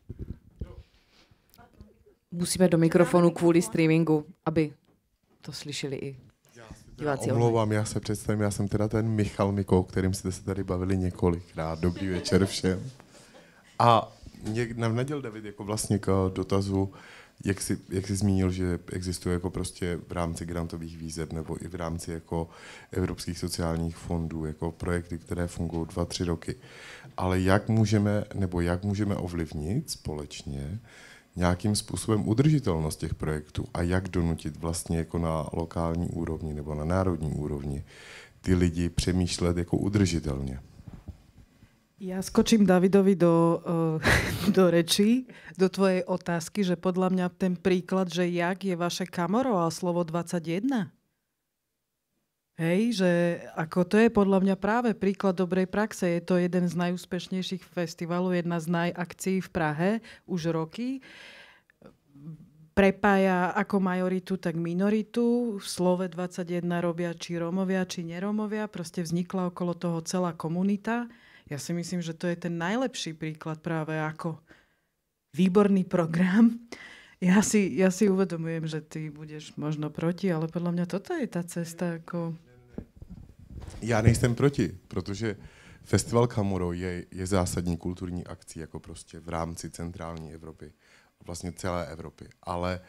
Musíme do mikrofonu kvůli streamingu, aby to slyšeli i diváci. Omlouvám, já se představím, já jsem teda ten Michal Miko, o kterým jste se tady bavili několikrát. Dobrý večer všem. A v navnadil David jako vlastně k dotazu, jak jsi, jak jsi zmínil, že existuje jako prostě v rámci grantových výzev nebo i v rámci jako evropských sociálních fondů jako projekty, které fungují dva, tři roky. Ale jak můžeme, nebo jak můžeme ovlivnit společně nějakým způsobem udržitelnost těch projektů a jak donutit vlastně jako na lokální úrovni nebo na národní úrovni ty lidi přemýšlet jako udržitelně? Ja skočím Davidovi do, eh, do reči, do tvojej otázky, že podľa mňa ten príklad, že jak je vaše kamoro a slovo 21. Hej, že ako to je podľa mňa práve príklad dobrej praxe. Je to jeden z najúspešnejších festivalov, jedna z najakcií v Prahe už roky. Prepája ako majoritu, tak minoritu. V slove 21 robia či Rómovia, či nerómovia. Proste vznikla okolo toho celá komunita. Ja si myslím, že to je ten najlepší príklad práve ako výborný program. Ja si, ja si uvedomujem, že ty budeš možno proti, ale podľa mňa toto je ta cesta jako... Já nejsem proti, protože festival Kamuro je, je zásadní kulturní akcí jako prostě v rámci centrální Evropy, vlastně celé Evropy. Ale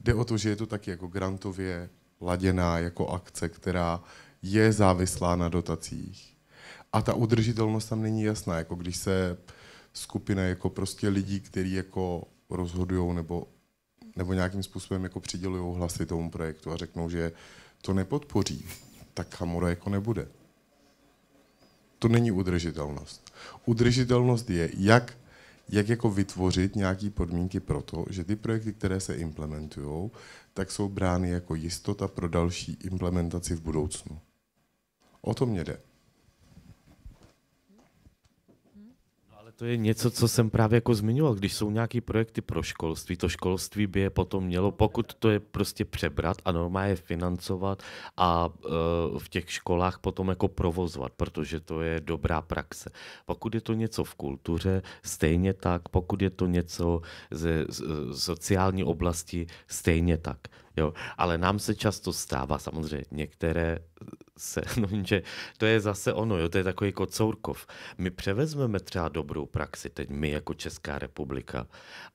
jde o to, že je to taky jako grantově laděná jako akce, která je závislá na dotacích a ta udržitelnost tam není jasná, jako když se skupina jako prostě lidí, kteří jako rozhodují nebo, nebo nějakým způsobem jako přidělují hlasy tomu projektu a řeknou, že to nepodpoří, tak Hamura jako nebude. To není udržitelnost. Udržitelnost je, jak, jak jako vytvořit nějaké podmínky pro to, že ty projekty, které se implementují, tak jsou brány jako jistota pro další implementaci v budoucnu. O tom mě jde. to je něco, co jsem právě jako zmiňoval. Když jsou nějaké projekty pro školství, to školství by je potom mělo, pokud to je prostě přebrat a je financovat a eh, v těch školách potom jako provozovat, protože to je dobrá praxe. Pokud je to něco v kultuře, stejně tak. Pokud je to něco ze, ze sociální oblasti, stejně tak. Jo. Ale nám se často stává samozřejmě některé se, no, že to je zase ono, jo, to je takový kocourkov. My převezmeme třeba dobrou praxi, teď my jako Česká republika,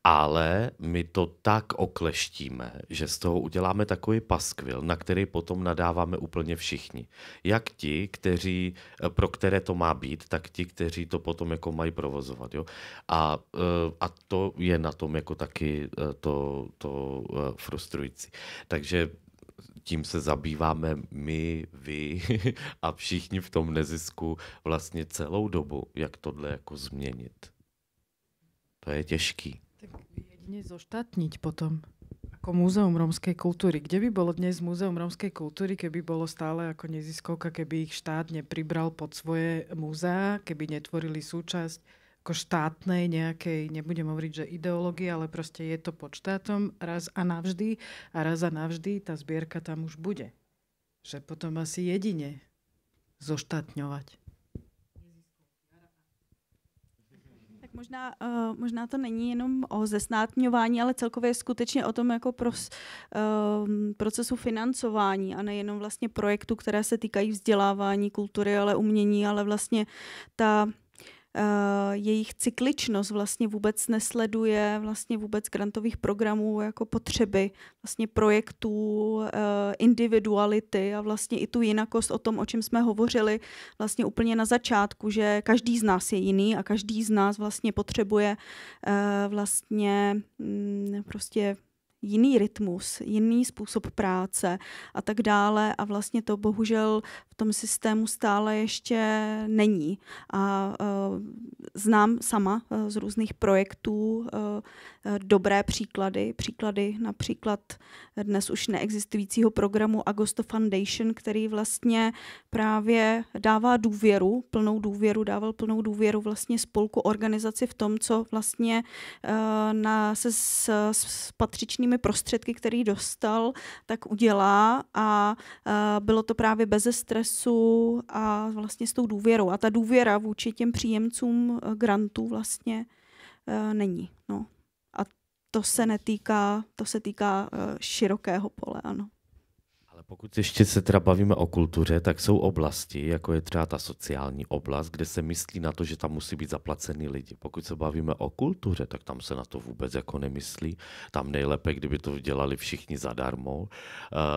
ale my to tak okleštíme, že z toho uděláme takový paskvil, na který potom nadáváme úplně všichni. Jak ti, kteří, eh, pro které to má být, tak ti, kteří to potom jako mají provozovat. Jo? A, eh, a to je na tom jako taky eh, to, to frustrující. Takže tím se zabýváme my, vy a všichni v tom nezisku vlastně celou dobu, jak tohle jako změnit. To je těžký. Tak jedině zoštatnit potom jako muzeum romské kultury. Kde by bylo dnes muzeum romské kultury, keby bylo stále jako neziskovka, keby ich štát nepribral pod svoje muzea, keby netvorili součást? ako štátnej nejakej, nebudem hovoriť, že ideológie, ale prostě je to pod štátom raz a navždy a raz a navždy ta zbierka tam už bude. Že potom asi jedině zoštátňovať. Tak možná, uh, možná to není jenom o zesnátňování, ale celkově skutečně o tom jako pros, uh, procesu financování a nejenom vlastně projektů, které se týkají vzdělávání, kultury, ale umění, ale vlastně ta Eh, jejich cykličnost vlastně vůbec nesleduje vlastně vůbec grantových programů jako potřeby vlastně projektů, eh, individuality a vlastně i tu jinakost o tom, o čem jsme hovořili vlastně úplně na začátku, že každý z nás je jiný a každý z nás vlastně potřebuje eh, vlastně mm, prostě jiný rytmus, jiný způsob práce a tak dále. A vlastně to bohužel tom systému stále ještě není. A e, znám sama e, z různých projektů e, dobré příklady, příklady například dnes už neexistujícího programu Agosto Foundation, který vlastně právě dává důvěru, plnou důvěru, dával plnou důvěru vlastně spolku organizaci v tom, co vlastně na, se s, s patřičnými prostředky, který dostal, tak udělá a bylo to právě bez stresu procesu a vlastně s tou důvěrou. A ta důvěra vůči těm příjemcům eh, grantů vlastně eh, není. No. A to se netýká, to se týká eh, širokého pole, ano. Pokud ještě se teda bavíme o kultuře, tak jsou oblasti, jako je třeba ta sociální oblast, kde se myslí na to, že tam musí být zaplacený lidi. Pokud se bavíme o kultuře, tak tam se na to vůbec jako nemyslí. Tam nejlépe, kdyby to dělali všichni zadarmo, eh,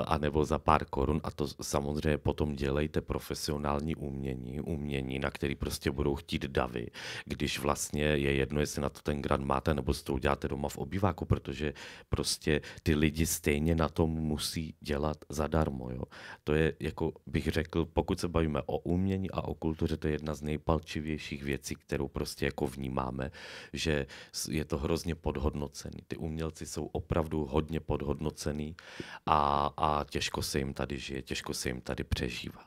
anebo za pár korun. A to samozřejmě potom dělejte profesionální umění, umění, na který prostě budou chtít davy, když vlastně je jedno, jestli na to ten grant máte, nebo si to uděláte doma v obýváku, protože prostě ty lidi stejně na tom musí dělat zadarmo zadarmo. Jo. To je, jako bych řekl, pokud se bavíme o umění a o kultuře, to je jedna z nejpalčivějších věcí, kterou prostě jako vnímáme, že je to hrozně podhodnocený. Ty umělci jsou opravdu hodně podhodnocený a, a těžko se jim tady žije, těžko se jim tady přežívá.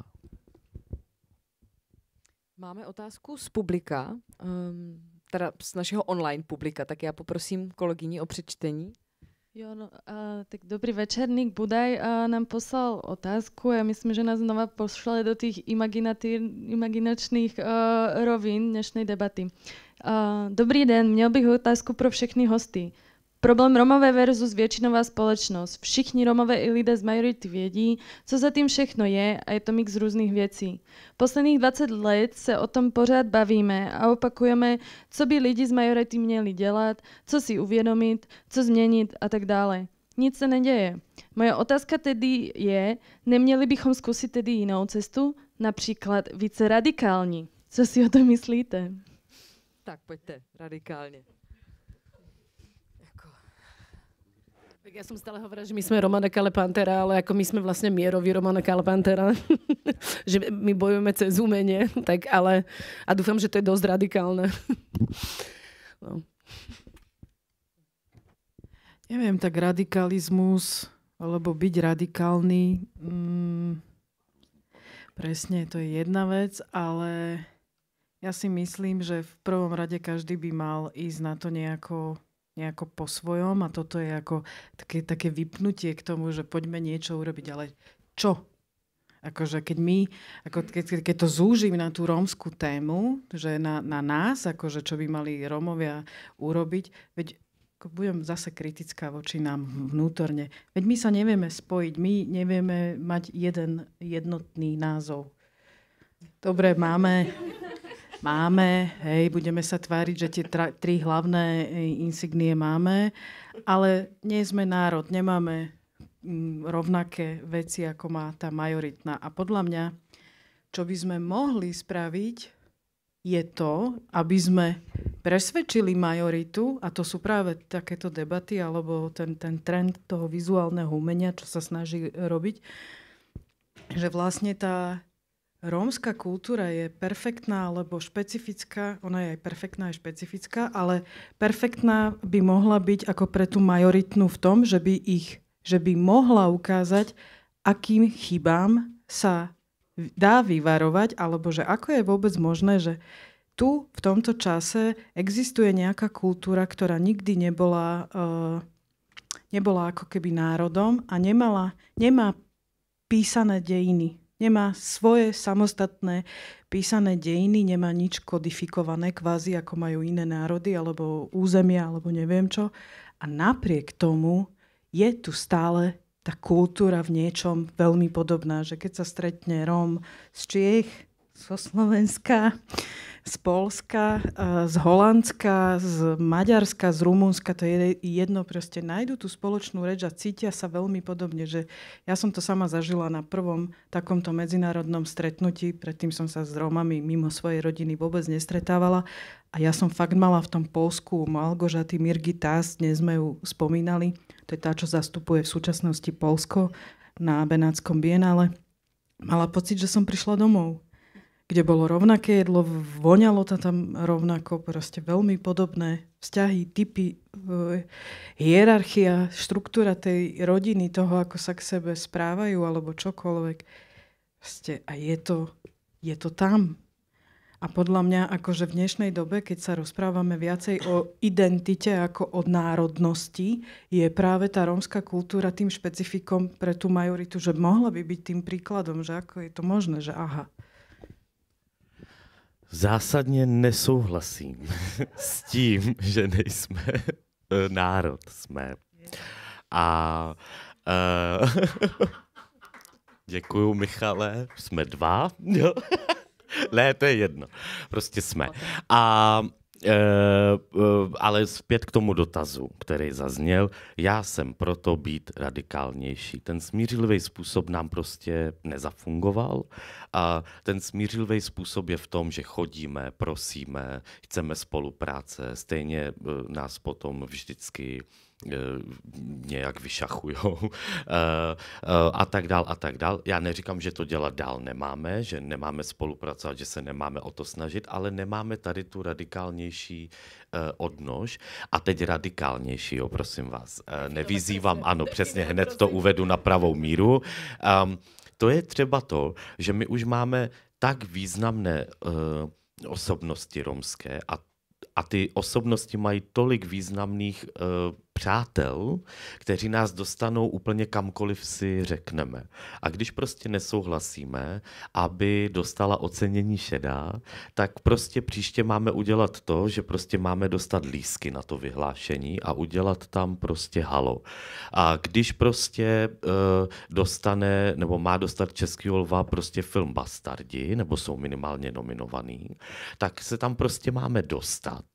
Máme otázku z publika, ehm, teda z našeho online publika, tak já poprosím kolegyni o přečtení no, a, tak dobrý večer. Nick Budaj a, nám poslal otázku. Já myslím, že nás znova pošle do těch imaginačných a, rovin dnešní debaty. A, dobrý den, měl bych otázku pro všechny hosty. Problém Romové versus většinová společnost. Všichni Romové i lidé z majority vědí, co za tím všechno je a je to mix různých věcí. Posledních 20 let se o tom pořád bavíme a opakujeme, co by lidi z majority měli dělat, co si uvědomit, co změnit a tak dále. Nic se neděje. Moje otázka tedy je, neměli bychom zkusit tedy jinou cestu, například více radikální. Co si o to myslíte? Tak pojďte, radikálně. Tak já jsem stále hovorila, že my jsme Romana Kalepantera, ale jako my jsme vlastně měroví Romana Kalepantera, že my bojujeme cez umeně, tak ale a doufám, že to je dost radikálné. no. Nevím, tak radikalismus, alebo byť radikálny, mm, presne to je jedna vec, ale ja si myslím, že v prvom rade každý by mal ísť na to nejako nejako po svojom a toto je ako také, také vypnutie k tomu, že poďme niečo urobiť, ale čo? Akože keď my, ako keď, keď to zúžim na tú rómskú tému, že na, na nás, akože čo by mali Rómovia urobiť, veď ako budem zase kritická voči nám vnútorne. Veď my sa nevieme spojiť, my nevieme mať jeden jednotný názov. Dobre, máme máme, hej, budeme sa tváriť, že tie tra, tri hlavné e, insignie máme, ale nie sme národ, nemáme mm, rovnaké veci, ako má tá majoritná. A podľa mňa, čo by sme mohli spraviť, je to, aby sme presvedčili majoritu, a to sú práve takéto debaty, alebo ten, ten trend toho vizuálneho umenia, čo sa snaží robiť, že vlastne tá rómska kultúra je perfektná, alebo špecifická, ona je aj perfektná, je špecifická, ale perfektná by mohla byť ako pre tú majoritnú v tom, že by ich, že by mohla ukázať, akým chybám sa dá vyvarovať, alebo že ako je vôbec možné, že tu v tomto čase existuje nejaká kultúra, ktorá nikdy nebola, uh, nebola ako keby národom a nemala, nemá písané dejiny Nemá svoje samostatné písané dejiny, nemá nič kodifikované kvázi, ako majú iné národy alebo územia alebo neviem čo. A napriek tomu je tu stále ta kultura v něčem velmi podobná, že keď se stretne rom z Čech, zo Slovenska, z Polska, e, z Holandska, z Maďarska, z Rumunska, to je jedno, proste nájdu tú spoločnú reč a cítia sa veľmi podobne, že ja som to sama zažila na prvom takomto medzinárodnom stretnutí, predtým som sa s Romami mimo svojej rodiny vôbec nestretávala a ja som fakt mala v tom Polsku Malgožaty Tás, dnes sme ju spomínali, to je tá, čo zastupuje v súčasnosti Polsko na Benátskom bienále, mala pocit, že som prišla domov kde bolo rovnaké jedlo, voňalo to tam rovnako, proste veľmi podobné vzťahy, typy, e, hierarchia, štruktúra tej rodiny, toho, ako sa k sebe správajú alebo čokoľvek. Proste, a je to, je to tam. A podľa mňa, akože v dnešnej dobe, keď sa rozprávame viacej o identite ako o národnosti, je práve tá rómska kultúra tým špecifikom pre tú majoritu, že mohla by byť tým príkladom, že ako je to možné, že aha, Zásadně nesouhlasím s tím, že nejsme e, národ, jsme. A uh, děkuju, Michale, jsme dva. ne, to je jedno. Prostě jsme. A Eh, eh, ale zpět k tomu dotazu, který zazněl. Já jsem proto být radikálnější. Ten smířilivý způsob nám prostě nezafungoval a ten smířilivý způsob je v tom, že chodíme, prosíme, chceme spolupráce, stejně eh, nás potom vždycky uh, Eh, nějak vyšachujou eh, eh, a tak dál a tak dál. Já neříkám, že to dělat dál nemáme, že nemáme spolupracovat, že se nemáme o to snažit, ale nemáme tady tu radikálnější odnož. A teď radikálnější, jo, prosím vás. Nevyzývám, ano, přesně, hned to uvedu na pravou míru. Ehm, to je třeba to, že my už máme tak významné osobnosti romské a, a ty osobnosti mají tolik významných uh, přátel, kteří nás dostanou úplně kamkoliv si řekneme. A když prostě nesouhlasíme, aby dostala ocenění šedá, tak prostě příště máme udělat to, že prostě máme dostat lísky na to vyhlášení a udělat tam prostě halo. A když prostě uh, dostane, nebo má dostat Český lva prostě film Bastardi, nebo jsou minimálně nominovaný, tak se tam prostě máme dostat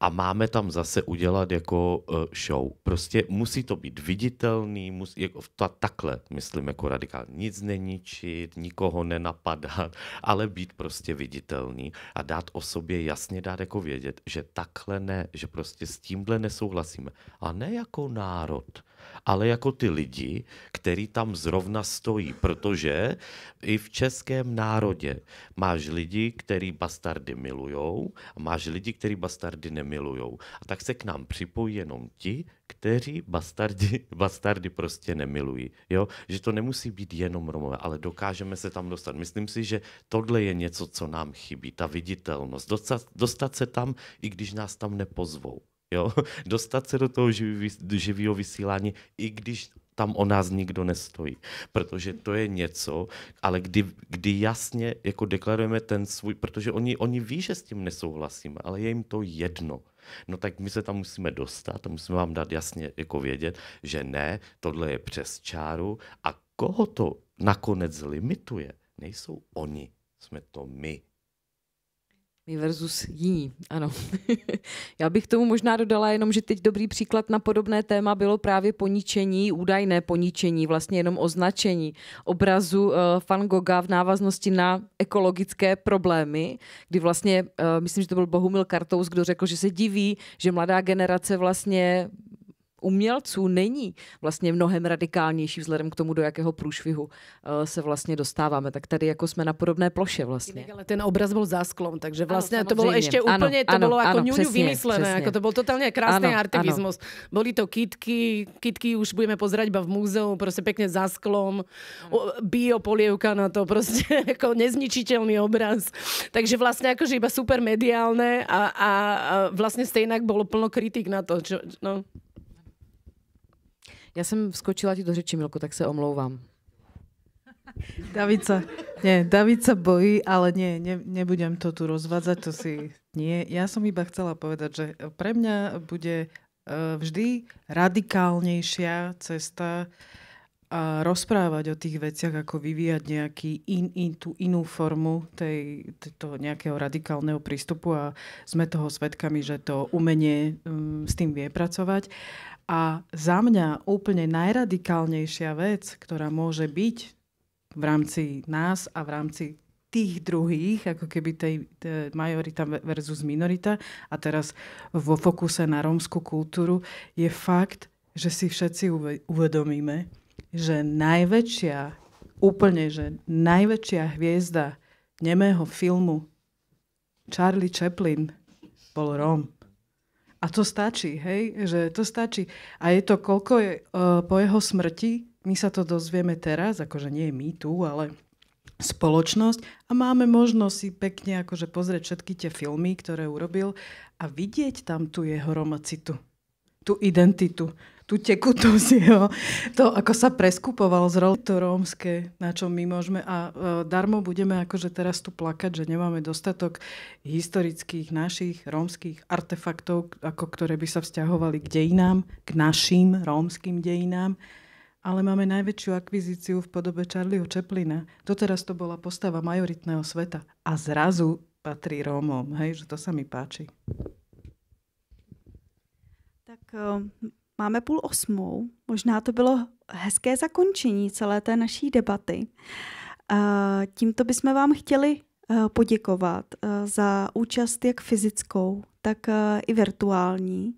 a máme tam zase udělat jako uh, show jsou. Prostě musí to být viditelný, musí, jako, to, takhle myslím jako radikál. Nic neničit, nikoho nenapadat, ale být prostě viditelný a dát o sobě jasně dát jako vědět, že takhle ne, že prostě s tímhle nesouhlasíme. A ne jako národ, ale jako ty lidi, který tam zrovna stojí, protože i v českém národě máš lidi, který bastardy milujou a máš lidi, který bastardy nemilujou. A tak se k nám připojí jenom ti, kteří bastardy bastardy prostě nemilují. Jo? Že to nemusí být jenom Romové, ale dokážeme se tam dostat. Myslím si, že tohle je něco, co nám chybí, ta viditelnost. Dostat, dostat se tam, i když nás tam nepozvou. Jo? Dostat se do toho živého vysílání, i když tam o nás nikdo nestojí. Protože to je něco, ale kdy, kdy jasně jako deklarujeme ten svůj, protože oni, oni ví, že s tím nesouhlasíme, ale je jim to jedno. No tak my se tam musíme dostat, musíme vám dát jasně jako vědět, že ne, tohle je přes čáru a koho to nakonec limituje, nejsou oni, jsme to my my versus jiní, ano. Já bych tomu možná dodala jenom, že teď dobrý příklad na podobné téma bylo právě poničení, údajné poničení, vlastně jenom označení obrazu uh, Van Gogha v návaznosti na ekologické problémy, kdy vlastně, uh, myslím, že to byl Bohumil Kartous, kdo řekl, že se diví, že mladá generace vlastně umělců není vlastně mnohem radikálnější vzhledem k tomu, do jakého průšvihu eh, se vlastně dostáváme. Tak tady jako jsme na podobné ploše vlastně. Ale ten obraz byl zásklon, takže vlastně ano, to bylo ještě ano, úplně, to ano, bylo jako ňuňu vymyslené, jako přesně. jako to byl totálně krásný ano, artivismus. Ano. Byly to kitky, kitky už budeme pozrať v muzeu, prostě pěkně zásklom, biopolievka na to, prostě jako nezničitelný obraz. Takže vlastně že iba super mediálné a, a, a vlastně stejně bylo plno kritik na to, čo, no. Já jsem vskočila ti do řeči, Milko, tak se omlouvám. Davica, nie, David sa bojí, ale nie, ne, nebudem to tu rozvádzať, to si nie. Ja som iba chcela povedať, že pre mňa bude e, vždy radikálnejšia cesta a e, rozprávať o tých veciach, ako vyvíjať nejaký in, in, tú inú formu tej, toho nejakého radikálneho prístupu a sme toho svedkami, že to umenie um, s tým vie pracovať. A za mňa úplne najradikálnejšia vec, ktorá môže byť v rámci nás a v rámci tých druhých, ako keby tej, tej majorita versus minorita a teraz vo fokuse na rómsku kultúru, je fakt, že si všetci uvedomíme, že najväčšia, úplne, že najväčšia hviezda nemého filmu Charlie Chaplin bol Róm. A to stačí, hej, že to stačí. A je to, koľko je uh, po jeho smrti, my sa to dozvieme teraz, akože nie my tu, ale spoločnosť a máme možnosť si pekne akože pozrieť všetky tie filmy, ktoré urobil a vidieť tam tu jeho romacitu, tu identitu tú tekutosť, jo. To, ako sa preskupoval z roli to rómske, na čom my môžeme a e, darmo budeme akože teraz tu plakať, že nemáme dostatok historických našich rómskych artefaktov, ako ktoré by sa vzťahovali k dejinám, k našim rómským dejinám ale máme najväčšiu akvizíciu v podobe Charlieho Chaplina. Doteraz to bola postava majoritného sveta a zrazu patrí Rómom, hej, že to sa mi páči. Tak e, Máme půl osmou, možná to bylo hezké zakončení celé té naší debaty. Eh, tímto bychom vám chtěli eh, poděkovat eh, za účast jak fyzickou, tak i virtuální.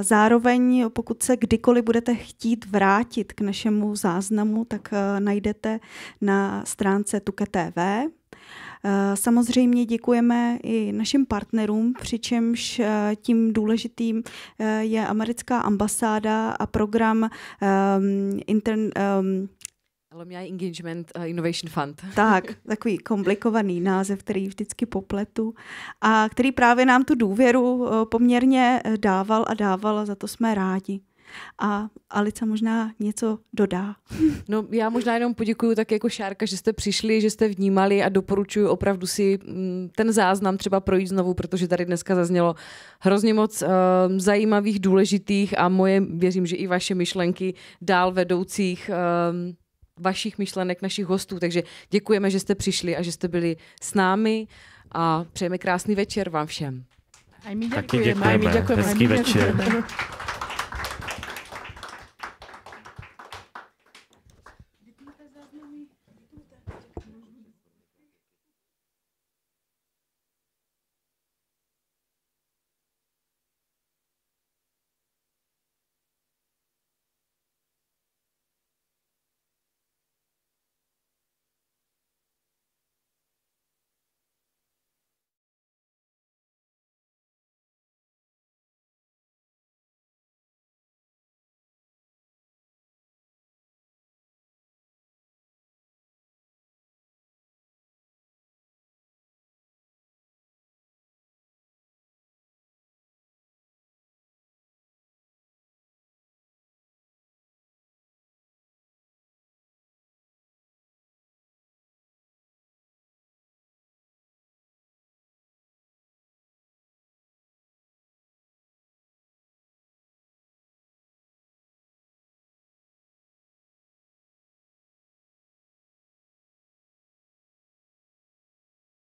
Zároveň, pokud se kdykoliv budete chtít vrátit k našemu záznamu, tak najdete na stránce Tuke TV. Eh, samozřejmě děkujeme i našim partnerům, přičemž eh, tím důležitým eh, je americká ambasáda a program um, intern, um, Alumni Engagement Innovation Fund. Tak, takový komplikovaný název, který vždycky popletu a který právě nám tu důvěru poměrně dával a dával a za to jsme rádi a Alica možná něco dodá. No já možná jenom poděkuju tak jako Šárka, že jste přišli, že jste vnímali a doporučuji opravdu si mm, ten záznam třeba projít znovu, protože tady dneska zaznělo hrozně moc uh, zajímavých, důležitých a moje, věřím, že i vaše myšlenky dál vedoucích uh, vašich myšlenek, našich hostů. Takže děkujeme, že jste přišli a že jste byli s námi a přejeme krásný večer vám všem. A my děkujeme. Taky děkujeme. A my děkujeme. Hezký večer. Děkujeme.